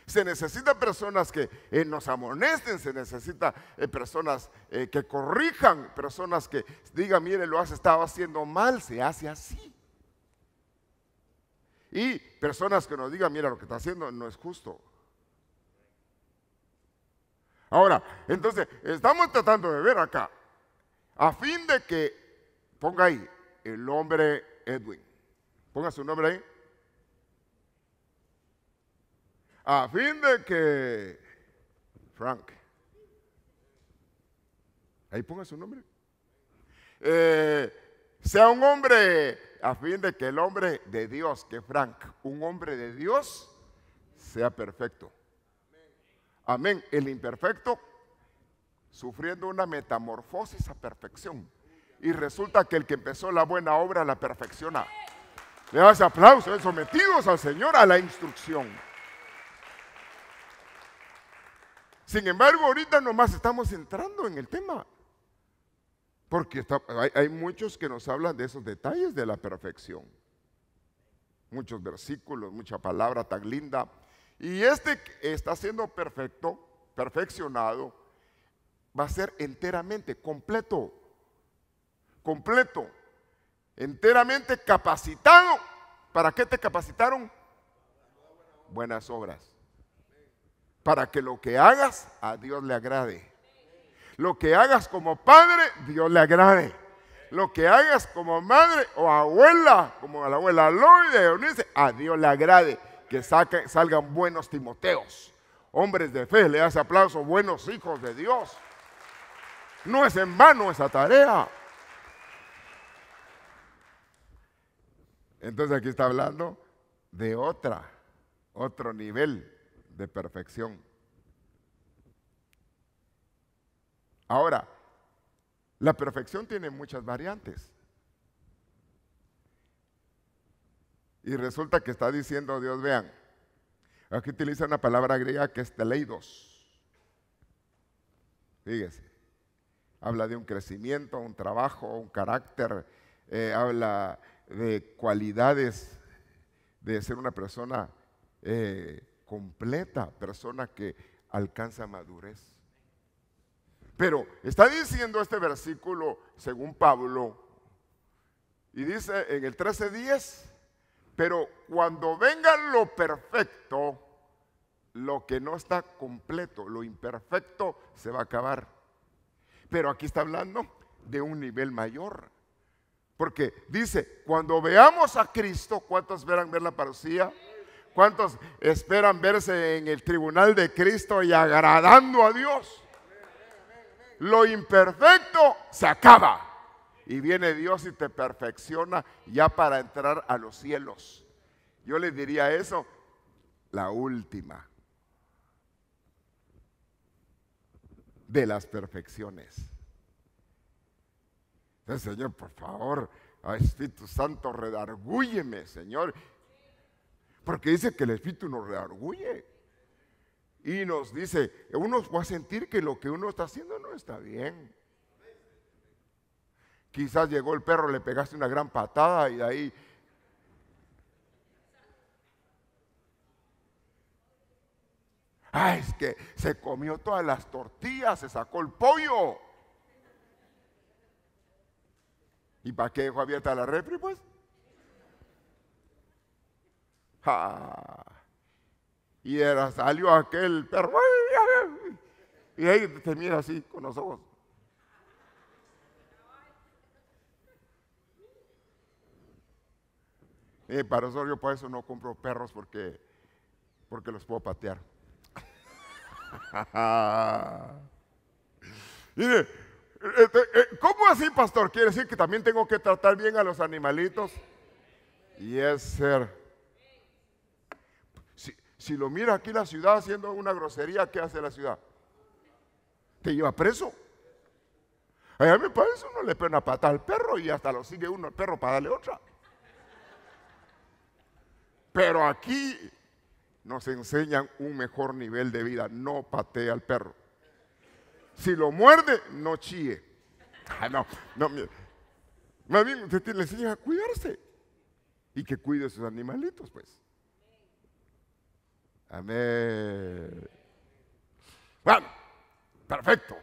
Se necesitan personas que eh, nos amonesten, se necesitan eh, personas eh, que corrijan, personas que digan, mire, lo has estado haciendo mal, se hace así. Y personas que nos digan, mira, lo que está haciendo no es justo. Ahora, entonces, estamos tratando de ver acá, a fin de que, ponga ahí, el hombre Edwin, ponga su nombre ahí, a fin de que Frank, ahí ponga su nombre, eh, sea un hombre, a fin de que el hombre de Dios, que Frank, un hombre de Dios, sea perfecto. Amén. El imperfecto sufriendo una metamorfosis a perfección. Y resulta que el que empezó la buena obra la perfecciona. Le hace aplausos, sometidos al Señor, a la instrucción. Sin embargo, ahorita nomás estamos entrando en el tema. Porque hay, muchos que nos hablan de esos detalles de la perfección. Muchos versículos, mucha palabra tan linda. Y este está siendo perfecto, perfeccionado, va a ser enteramente, completo, completo, enteramente capacitado. ¿Para qué te capacitaron? Buenas obras para que lo que hagas a Dios le agrade. Lo que hagas como padre, Dios le agrade. Lo que hagas como madre o abuela, como la abuela Lloyd de Eunice, a Dios le agrade. Que salgan buenos Timoteos, hombres de fe, le das aplauso, buenos hijos de Dios. No es en vano esa tarea. Entonces aquí está hablando de otra, otro nivel de perfección. Ahora, la perfección tiene muchas variantes. Y resulta que está diciendo Dios, vean, aquí utiliza una palabra griega que es teleidos. Fíjese, habla de un crecimiento, un trabajo, un carácter, eh, habla de cualidades, de ser una persona eh, completa, persona que alcanza madurez. Pero está diciendo este versículo, según Pablo, y dice en el 13:10, pero cuando venga lo perfecto, lo que no está completo, lo imperfecto, se va a acabar. Pero aquí está hablando de un nivel mayor. Porque dice, cuando veamos a Cristo, ¿cuántos verán ver la parosía? ¿Cuántos esperan verse en el tribunal de Cristo y agradando a Dios? Lo imperfecto se acaba. Y viene Dios y te perfecciona ya para entrar a los cielos. Yo les diría eso, la última de las perfecciones. Señor, por favor, Espíritu Santo, redargúyeme, Señor, porque dice que el Espíritu nos reargulle. Y nos dice, uno va a sentir que lo que uno está haciendo no está bien. Quizás llegó el perro, le pegaste una gran patada y de ahí... Ah, es que se comió todas las tortillas, se sacó el pollo. ¿Y para qué dejó abierta la refri, pues? Y era, salió aquel perro. Y ahí te mira así con los ojos. Y eh, para eso yo por eso no compro perros porque, porque los puedo patear. Este, eh, ¿cómo así, pastor? ¿Quiere decir que también tengo que tratar bien a los animalitos? Y es ser si lo mira aquí la ciudad haciendo una grosería, ¿qué hace la ciudad? Te lleva preso. mí me parece uno le pega una al perro y hasta lo sigue uno al perro para darle otra. Pero aquí nos enseñan un mejor nivel de vida. No patea al perro. Si lo muerde, no chíe. Ah, no, no. Más bien, usted le enseña a cuidarse y que cuide a sus animalitos, pues. Amén. Bueno, perfecto.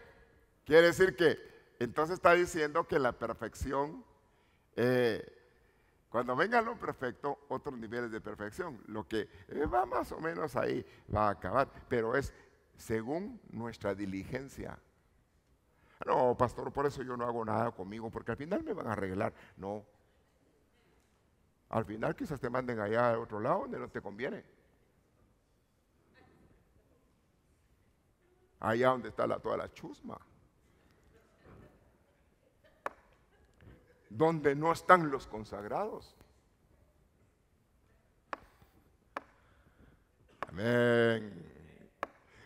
Quiere decir que entonces está diciendo que la perfección, eh, cuando venga lo perfecto, otros niveles de perfección. Lo que eh, va más o menos ahí va a acabar, pero es según nuestra diligencia. No, pastor, por eso yo no hago nada conmigo, porque al final me van a arreglar. No. Al final quizás te manden allá a otro lado donde no te conviene. allá donde está toda la chusma. Donde no están los consagrados. Amén.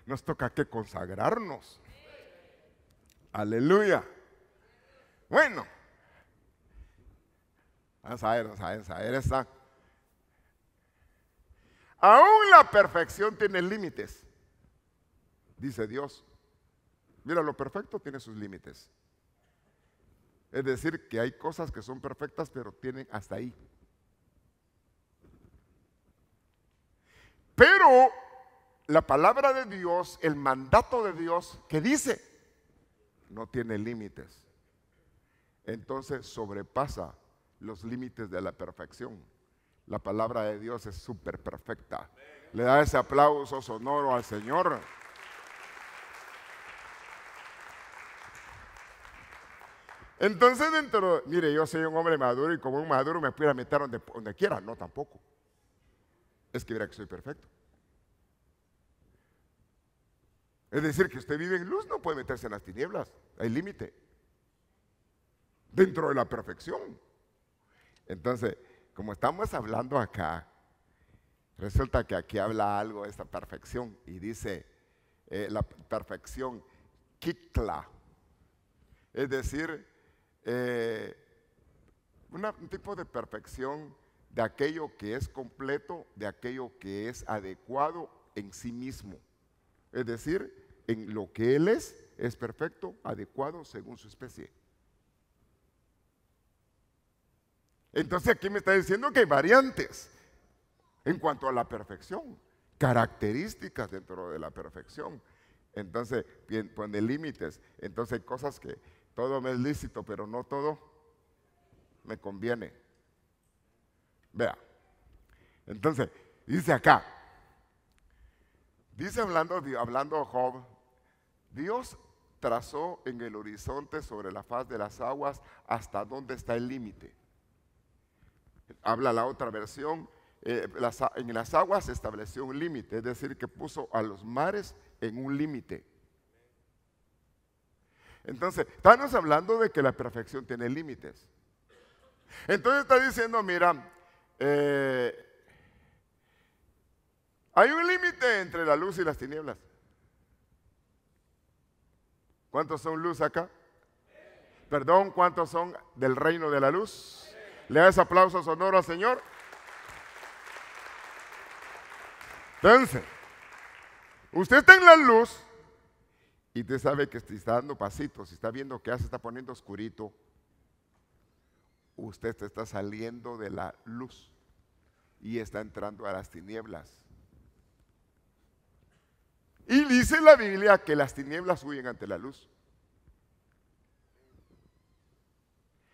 Nos toca que consagrarnos. Aleluya. Bueno. a a Aún la perfección tiene límites dice Dios. Mira, lo perfecto tiene sus límites. Es decir, que hay cosas que son perfectas, pero tienen hasta ahí. Pero la palabra de Dios, el mandato de Dios, que dice, no tiene límites. Entonces sobrepasa los límites de la perfección. La palabra de Dios es súper perfecta. Le da ese aplauso sonoro al Señor. Entonces dentro, mire, yo soy un hombre maduro y como un maduro me pudiera meter donde, quiera. No, tampoco. Es que verá que soy perfecto. Es decir, que usted vive en luz, no puede meterse en las tinieblas. Hay límite. Dentro de la perfección. Entonces, como estamos hablando acá, resulta que aquí habla algo de esta perfección y dice eh, la perfección kitla. Es decir, eh, un tipo de perfección de aquello que es completo, de aquello que es adecuado en sí mismo. Es decir, en lo que Él es, es perfecto, adecuado según su especie. Entonces aquí me está diciendo que hay variantes en cuanto a la perfección, características dentro de la perfección. Entonces pone límites, entonces hay cosas que, todo me es lícito, pero no todo me conviene. Vea. Entonces, dice acá, dice hablando, hablando Job, Dios trazó en el horizonte sobre la faz de las aguas hasta dónde está el límite. Habla la otra versión, eh, en las aguas estableció un límite, es decir, que puso a los mares en un límite. Entonces, estamos hablando de que la perfección tiene límites. Entonces está diciendo, mira, eh, hay un límite entre la luz y las tinieblas. ¿Cuántos son luz acá? Perdón, ¿cuántos son del reino de la luz? Le das aplausos sonoro al Señor. Entonces, usted está en la luz y usted sabe que está dando pasitos, está viendo que hace, está poniendo oscurito, usted está saliendo de la luz y está entrando a las tinieblas. Y dice la Biblia que las tinieblas huyen ante la luz.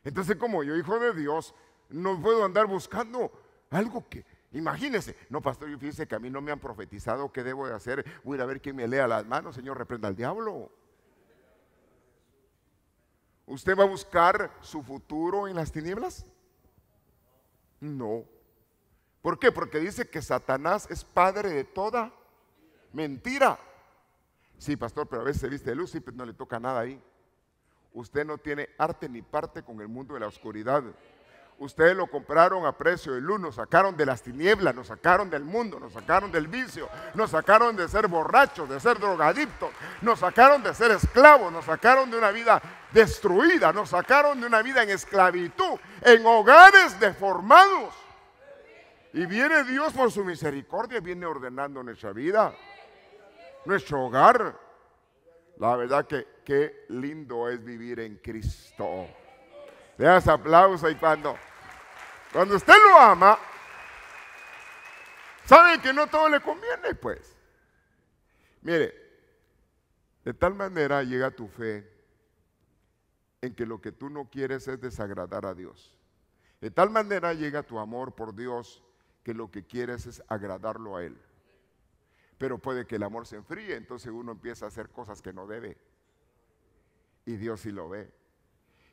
Entonces, como yo, hijo de Dios, no puedo andar buscando algo que, imagínese, no, pastor, yo fíjese que a mí no me han profetizado qué debo de hacer. Voy a ver quién me lea las manos, Señor, reprenda al diablo. ¿Usted va a buscar su futuro en las tinieblas? No. ¿Por qué? Porque dice que Satanás es padre de toda mentira. Sí, pastor, pero a veces se viste de luz y no le toca nada ahí. Usted no tiene arte ni parte con el mundo de la oscuridad. Ustedes lo compraron a precio de luz, nos sacaron de las tinieblas, nos sacaron del mundo, nos sacaron del vicio, nos sacaron de ser borrachos, de ser drogadictos, nos sacaron de ser esclavos, nos sacaron de una vida destruida, nos sacaron de una vida en esclavitud, en hogares deformados. Y viene Dios por su misericordia, viene ordenando nuestra vida, nuestro hogar. La verdad que qué lindo es vivir en Cristo. Le das aplauso y cuando... Cuando usted lo ama, ¿sabe que no todo le conviene, pues. Mire, de tal manera llega tu fe en que lo que tú no quieres es desagradar a Dios. De tal manera llega tu amor por Dios que lo que quieres es agradarlo a Él. Pero puede que el amor se enfríe, entonces uno empieza a hacer cosas que no debe. Y Dios sí lo ve.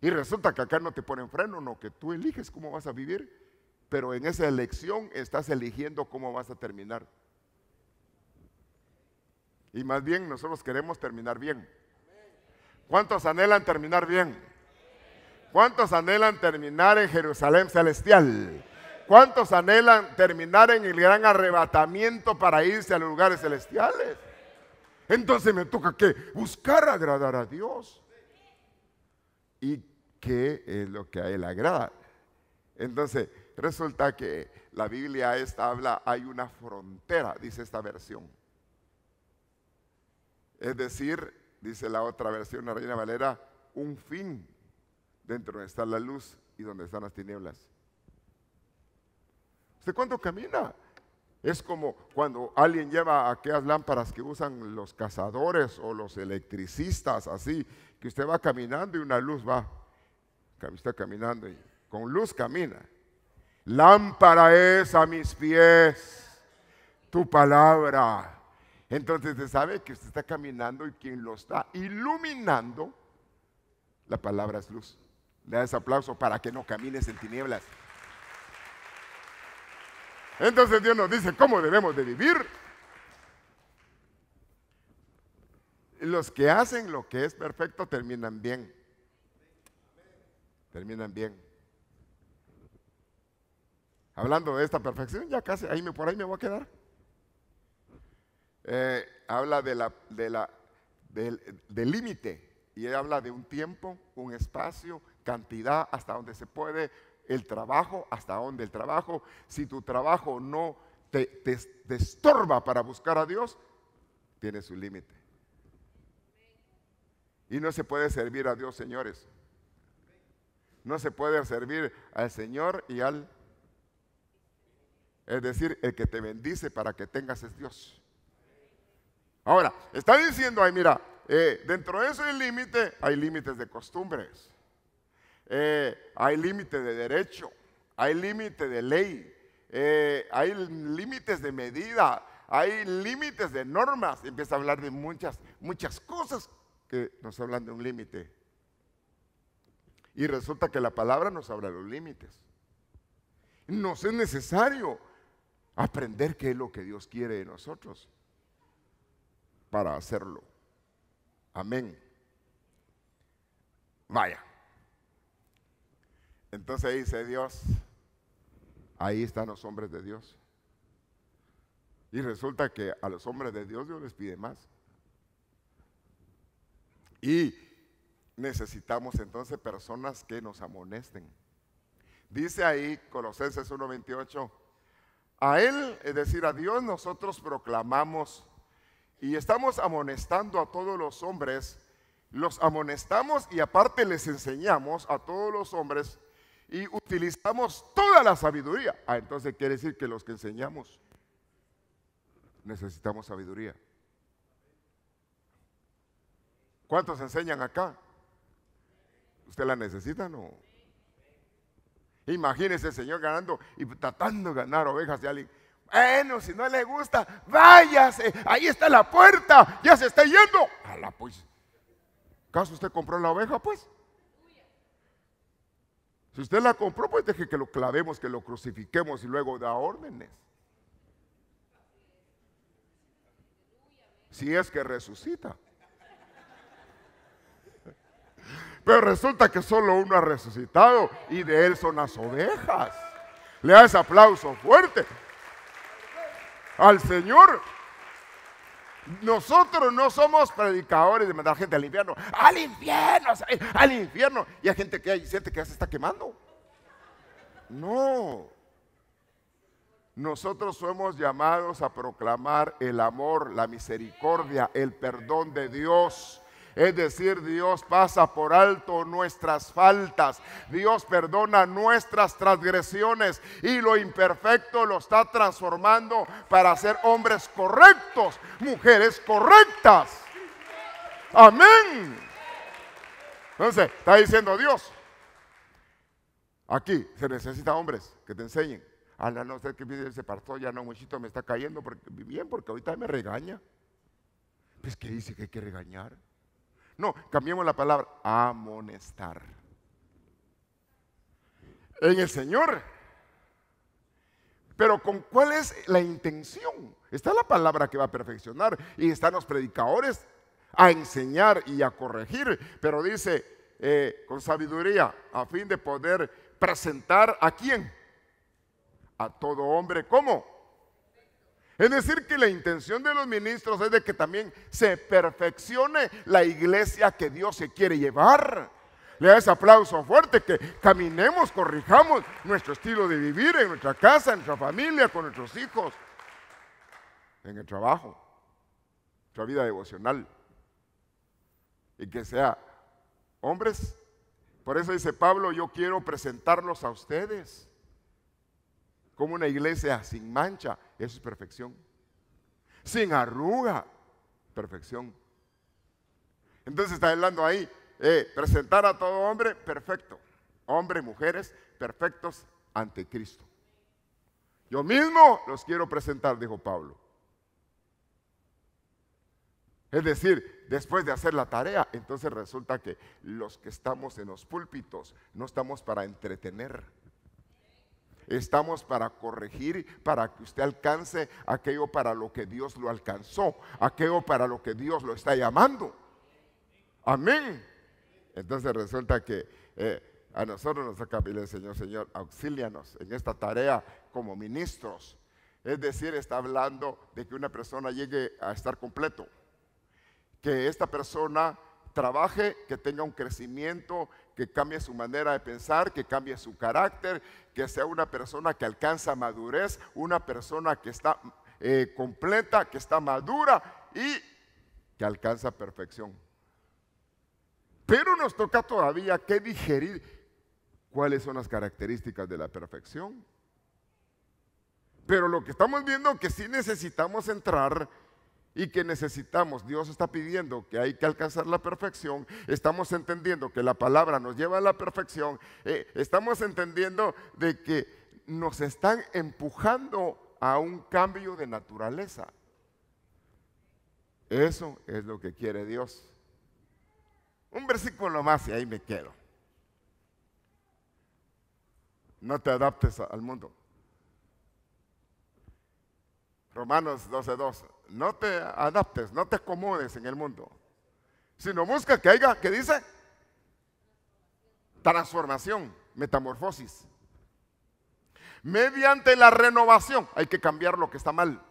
Y resulta que acá no te ponen freno, no, que tú eliges cómo vas a vivir, pero en esa elección estás eligiendo cómo vas a terminar. Y más bien nosotros queremos terminar bien. ¿Cuántos anhelan terminar bien? ¿Cuántos anhelan terminar en Jerusalén celestial? ¿Cuántos anhelan terminar en el gran arrebatamiento para irse a los lugares celestiales? Entonces me toca que buscar agradar a Dios. Y qué es lo que a Él agrada. Entonces, resulta que la Biblia esta habla, hay una frontera, dice esta versión. Es decir, dice la otra versión, la Reina Valera, un fin dentro donde está la luz y donde están las tinieblas. ¿Usted cuándo camina? Es como cuando alguien lleva aquellas lámparas que usan los cazadores o los electricistas, así, que usted va caminando y una luz va Está caminando y con luz camina. Lámpara es a mis pies tu palabra. Entonces se sabe que usted está caminando y quien lo está iluminando, la palabra es luz. Le das aplauso para que no camines en tinieblas. Entonces Dios nos dice cómo debemos de vivir. Los que hacen lo que es perfecto terminan bien terminan bien. Hablando de esta perfección, ya casi, ahí me, por ahí me voy a quedar. Eh, habla de la, de la, del límite y habla de un tiempo, un espacio, cantidad, hasta donde se puede, el trabajo, hasta donde el trabajo. Si tu trabajo no te estorba para buscar a Dios, tiene su límite. Y no se puede servir a Dios, señores. No se puede servir al Señor y al... Es decir, el que te bendice para que tengas es Dios. Ahora, está diciendo ahí, mira, eh, dentro de ese límite hay límites de costumbres, eh, hay límite de derecho, hay límite de ley, eh, hay límites de medida, hay límites de normas. Empieza a hablar de muchas, muchas cosas que nos hablan de un límite. Y resulta que la palabra nos abre los límites. Nos es necesario aprender qué es lo que Dios quiere de nosotros para hacerlo. Amén. Vaya. Entonces dice Dios, ahí están los hombres de Dios. Y resulta que a los hombres de Dios Dios les pide más. Y necesitamos entonces personas que nos amonesten. Dice ahí Colosenses 1:28, a Él, es decir, a Dios nosotros proclamamos y estamos amonestando a todos los hombres, los amonestamos y aparte les enseñamos a todos los hombres y utilizamos toda la sabiduría. Ah, entonces quiere decir que los que enseñamos necesitamos sabiduría. ¿Cuántos enseñan acá? ¿Usted la necesita o no? Imagínese, el Señor, ganando y tratando de ganar ovejas de alguien. Bueno, si no le gusta, váyase. Ahí está la puerta. Ya se está yendo. Ala, pues. ¿Caso usted compró la oveja, pues? Si usted la compró, pues deje que lo clavemos, que lo crucifiquemos y luego da órdenes. Si es que resucita. Pero resulta que solo uno ha resucitado y de él son las ovejas. Le das aplauso fuerte al Señor. Nosotros no somos predicadores de mandar gente al infierno. Al infierno, al infierno. Y hay gente que hay, gente que ya se está quemando. No. Nosotros somos llamados a proclamar el amor, la misericordia, el perdón de Dios es decir, Dios pasa por alto nuestras faltas. Dios perdona nuestras transgresiones y lo imperfecto lo está transformando para ser hombres correctos, mujeres correctas. Amén. Entonces, está diciendo Dios. Aquí se necesita hombres que te enseñen. A la no ser que ese pastor, ya no, muchito me está cayendo bien, porque ahorita me regaña. Pues que dice que hay que regañar. No, cambiemos la palabra, amonestar. En el Señor. Pero con cuál es la intención. Está la palabra que va a perfeccionar y están los predicadores a enseñar y a corregir. Pero dice, eh, con sabiduría, a fin de poder presentar a quién. A todo hombre, ¿cómo? Es decir, que la intención de los ministros es de que también se perfeccione la iglesia que Dios se quiere llevar. Le da ese aplauso fuerte, que caminemos, corrijamos nuestro estilo de vivir en nuestra casa, en nuestra familia, con nuestros hijos, en el trabajo, nuestra vida devocional. Y que sea hombres. Por eso dice Pablo, yo quiero presentarlos a ustedes como una iglesia sin mancha, eso es perfección. Sin arruga, perfección. Entonces está hablando ahí, eh, presentar a todo hombre perfecto. Hombres, mujeres, perfectos ante Cristo. Yo mismo los quiero presentar, dijo Pablo. Es decir, después de hacer la tarea, entonces resulta que los que estamos en los púlpitos no estamos para entretener Estamos para corregir, para que usted alcance aquello para lo que Dios lo alcanzó, aquello para lo que Dios lo está llamando. Amén. Entonces resulta que eh, a nosotros nos toca el Señor, Señor, auxílianos en esta tarea como ministros. Es decir, está hablando de que una persona llegue a estar completo, que esta persona trabaje, que tenga un crecimiento, que cambie su manera de pensar, que cambie su carácter, que sea una persona que alcanza madurez, una persona que está eh, completa, que está madura y que alcanza perfección. Pero nos toca todavía que digerir cuáles son las características de la perfección. Pero lo que estamos viendo es que sí necesitamos entrar y que necesitamos. Dios está pidiendo que hay que alcanzar la perfección. Estamos entendiendo que la palabra nos lleva a la perfección. Eh, estamos entendiendo de que nos están empujando a un cambio de naturaleza. Eso es lo que quiere Dios. Un versículo más y ahí me quedo. No te adaptes al mundo. Romanos 12:2 no te adaptes, no te acomodes en el mundo, sino busca que haya, ¿qué dice, transformación, metamorfosis. Mediante la renovación hay que cambiar lo que está mal.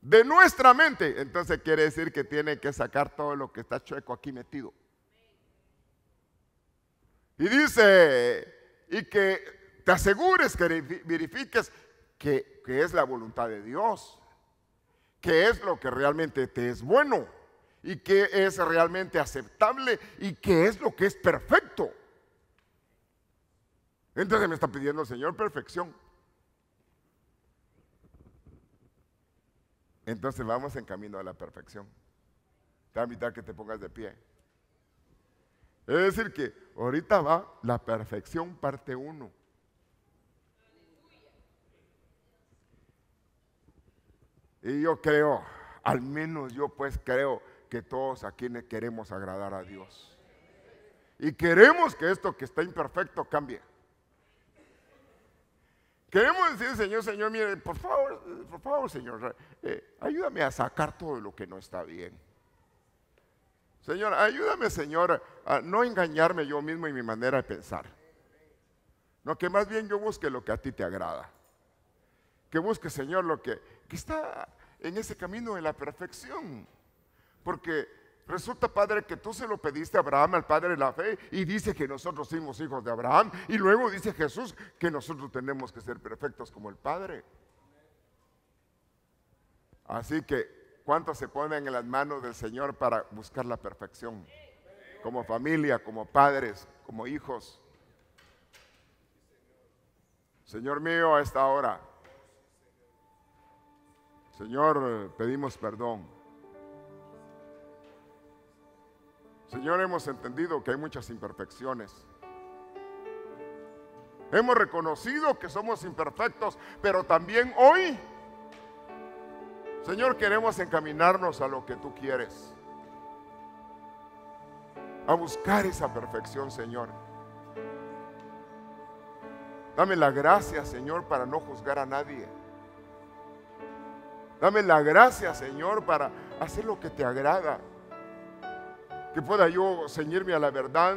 De nuestra mente, entonces quiere decir que tiene que sacar todo lo que está chueco aquí metido. Y dice, y que te asegures que verifiques que, que es la voluntad de Dios qué es lo que realmente te es bueno y qué es realmente aceptable y qué es lo que es perfecto. Entonces me está pidiendo el Señor perfección. Entonces vamos en camino a la perfección. Te va a que te pongas de pie. Es decir, que ahorita va la perfección parte 1. Y yo creo, al menos yo pues creo que todos aquí queremos agradar a Dios. Y queremos que esto que está imperfecto cambie. Queremos decir, Señor, Señor, mire, por favor, por favor, Señor, eh, ayúdame a sacar todo lo que no está bien. Señor, ayúdame, Señor, a no engañarme yo mismo y mi manera de pensar. No, que más bien yo busque lo que a ti te agrada. Que busque, Señor, lo que, que está en ese camino de la perfección. Porque resulta, Padre, que tú se lo pediste a Abraham, al Padre de la Fe, y dice que nosotros somos hijos de Abraham, y luego dice Jesús que nosotros tenemos que ser perfectos como el Padre. Así que, ¿cuántos se ponen en las manos del Señor para buscar la perfección? Como familia, como padres, como hijos. Señor mío, a esta hora Señor, pedimos perdón. Señor, hemos entendido que hay muchas imperfecciones. Hemos reconocido que somos imperfectos, pero también hoy, Señor, queremos encaminarnos a lo que tú quieres. A buscar esa perfección, Señor. Dame la gracia, Señor, para no juzgar a nadie Dame la gracia, Señor, para hacer lo que te agrada. Que pueda yo ceñirme a la verdad.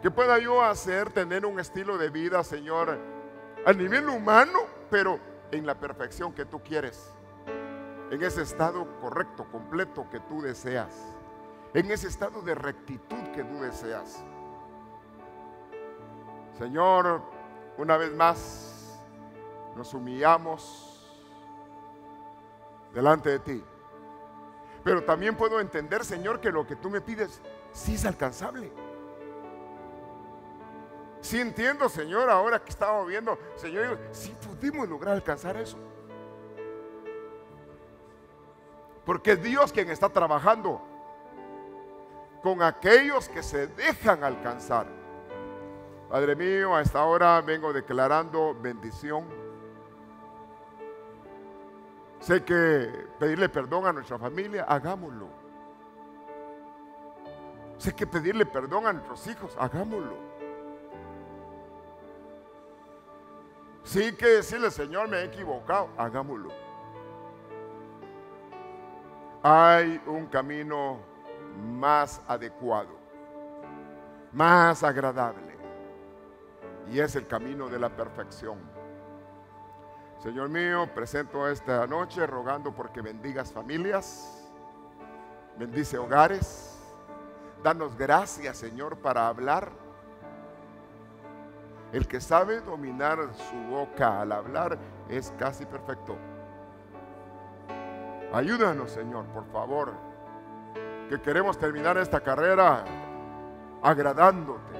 Que pueda yo hacer, tener un estilo de vida, Señor, a nivel humano, pero en la perfección que tú quieres. En ese estado correcto, completo que tú deseas. En ese estado de rectitud que tú deseas. Señor, una vez más, nos humillamos delante de ti. Pero también puedo entender, Señor, que lo que tú me pides sí es alcanzable. si entiendo, Señor, ahora que estamos viendo, Señor, si pudimos lograr alcanzar eso. Porque es Dios quien está trabajando con aquellos que se dejan alcanzar. Padre mío, a esta hora vengo declarando bendición Sé que pedirle perdón a nuestra familia, hagámoslo. Sé que pedirle perdón a nuestros hijos, hagámoslo. Sí que decirle, Señor, me he equivocado, hagámoslo. Hay un camino más adecuado, más agradable, y es el camino de la perfección. Señor mío, presento esta noche rogando porque bendigas familias, bendice hogares, danos gracias, Señor, para hablar. El que sabe dominar su boca al hablar es casi perfecto. Ayúdanos, Señor, por favor, que queremos terminar esta carrera agradándote,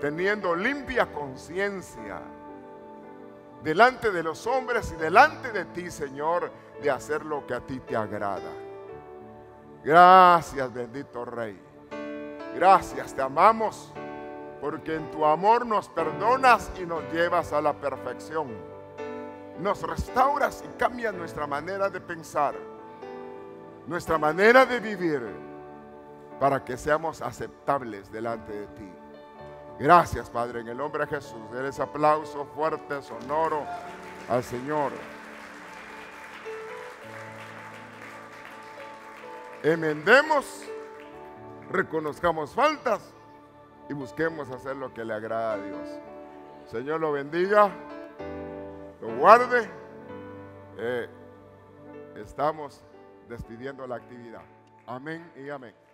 teniendo limpia conciencia delante de los hombres y delante de ti, Señor, de hacer lo que a ti te agrada. Gracias, bendito Rey. Gracias, te amamos, porque en tu amor nos perdonas y nos llevas a la perfección. Nos restauras y cambias nuestra manera de pensar, nuestra manera de vivir, para que seamos aceptables delante de ti. Gracias, Padre, en el nombre de Jesús. Eres aplauso fuerte, sonoro al Señor. Emendemos, reconozcamos faltas y busquemos hacer lo que le agrada a Dios. Señor lo bendiga, lo guarde. Eh, estamos despidiendo la actividad. Amén y amén.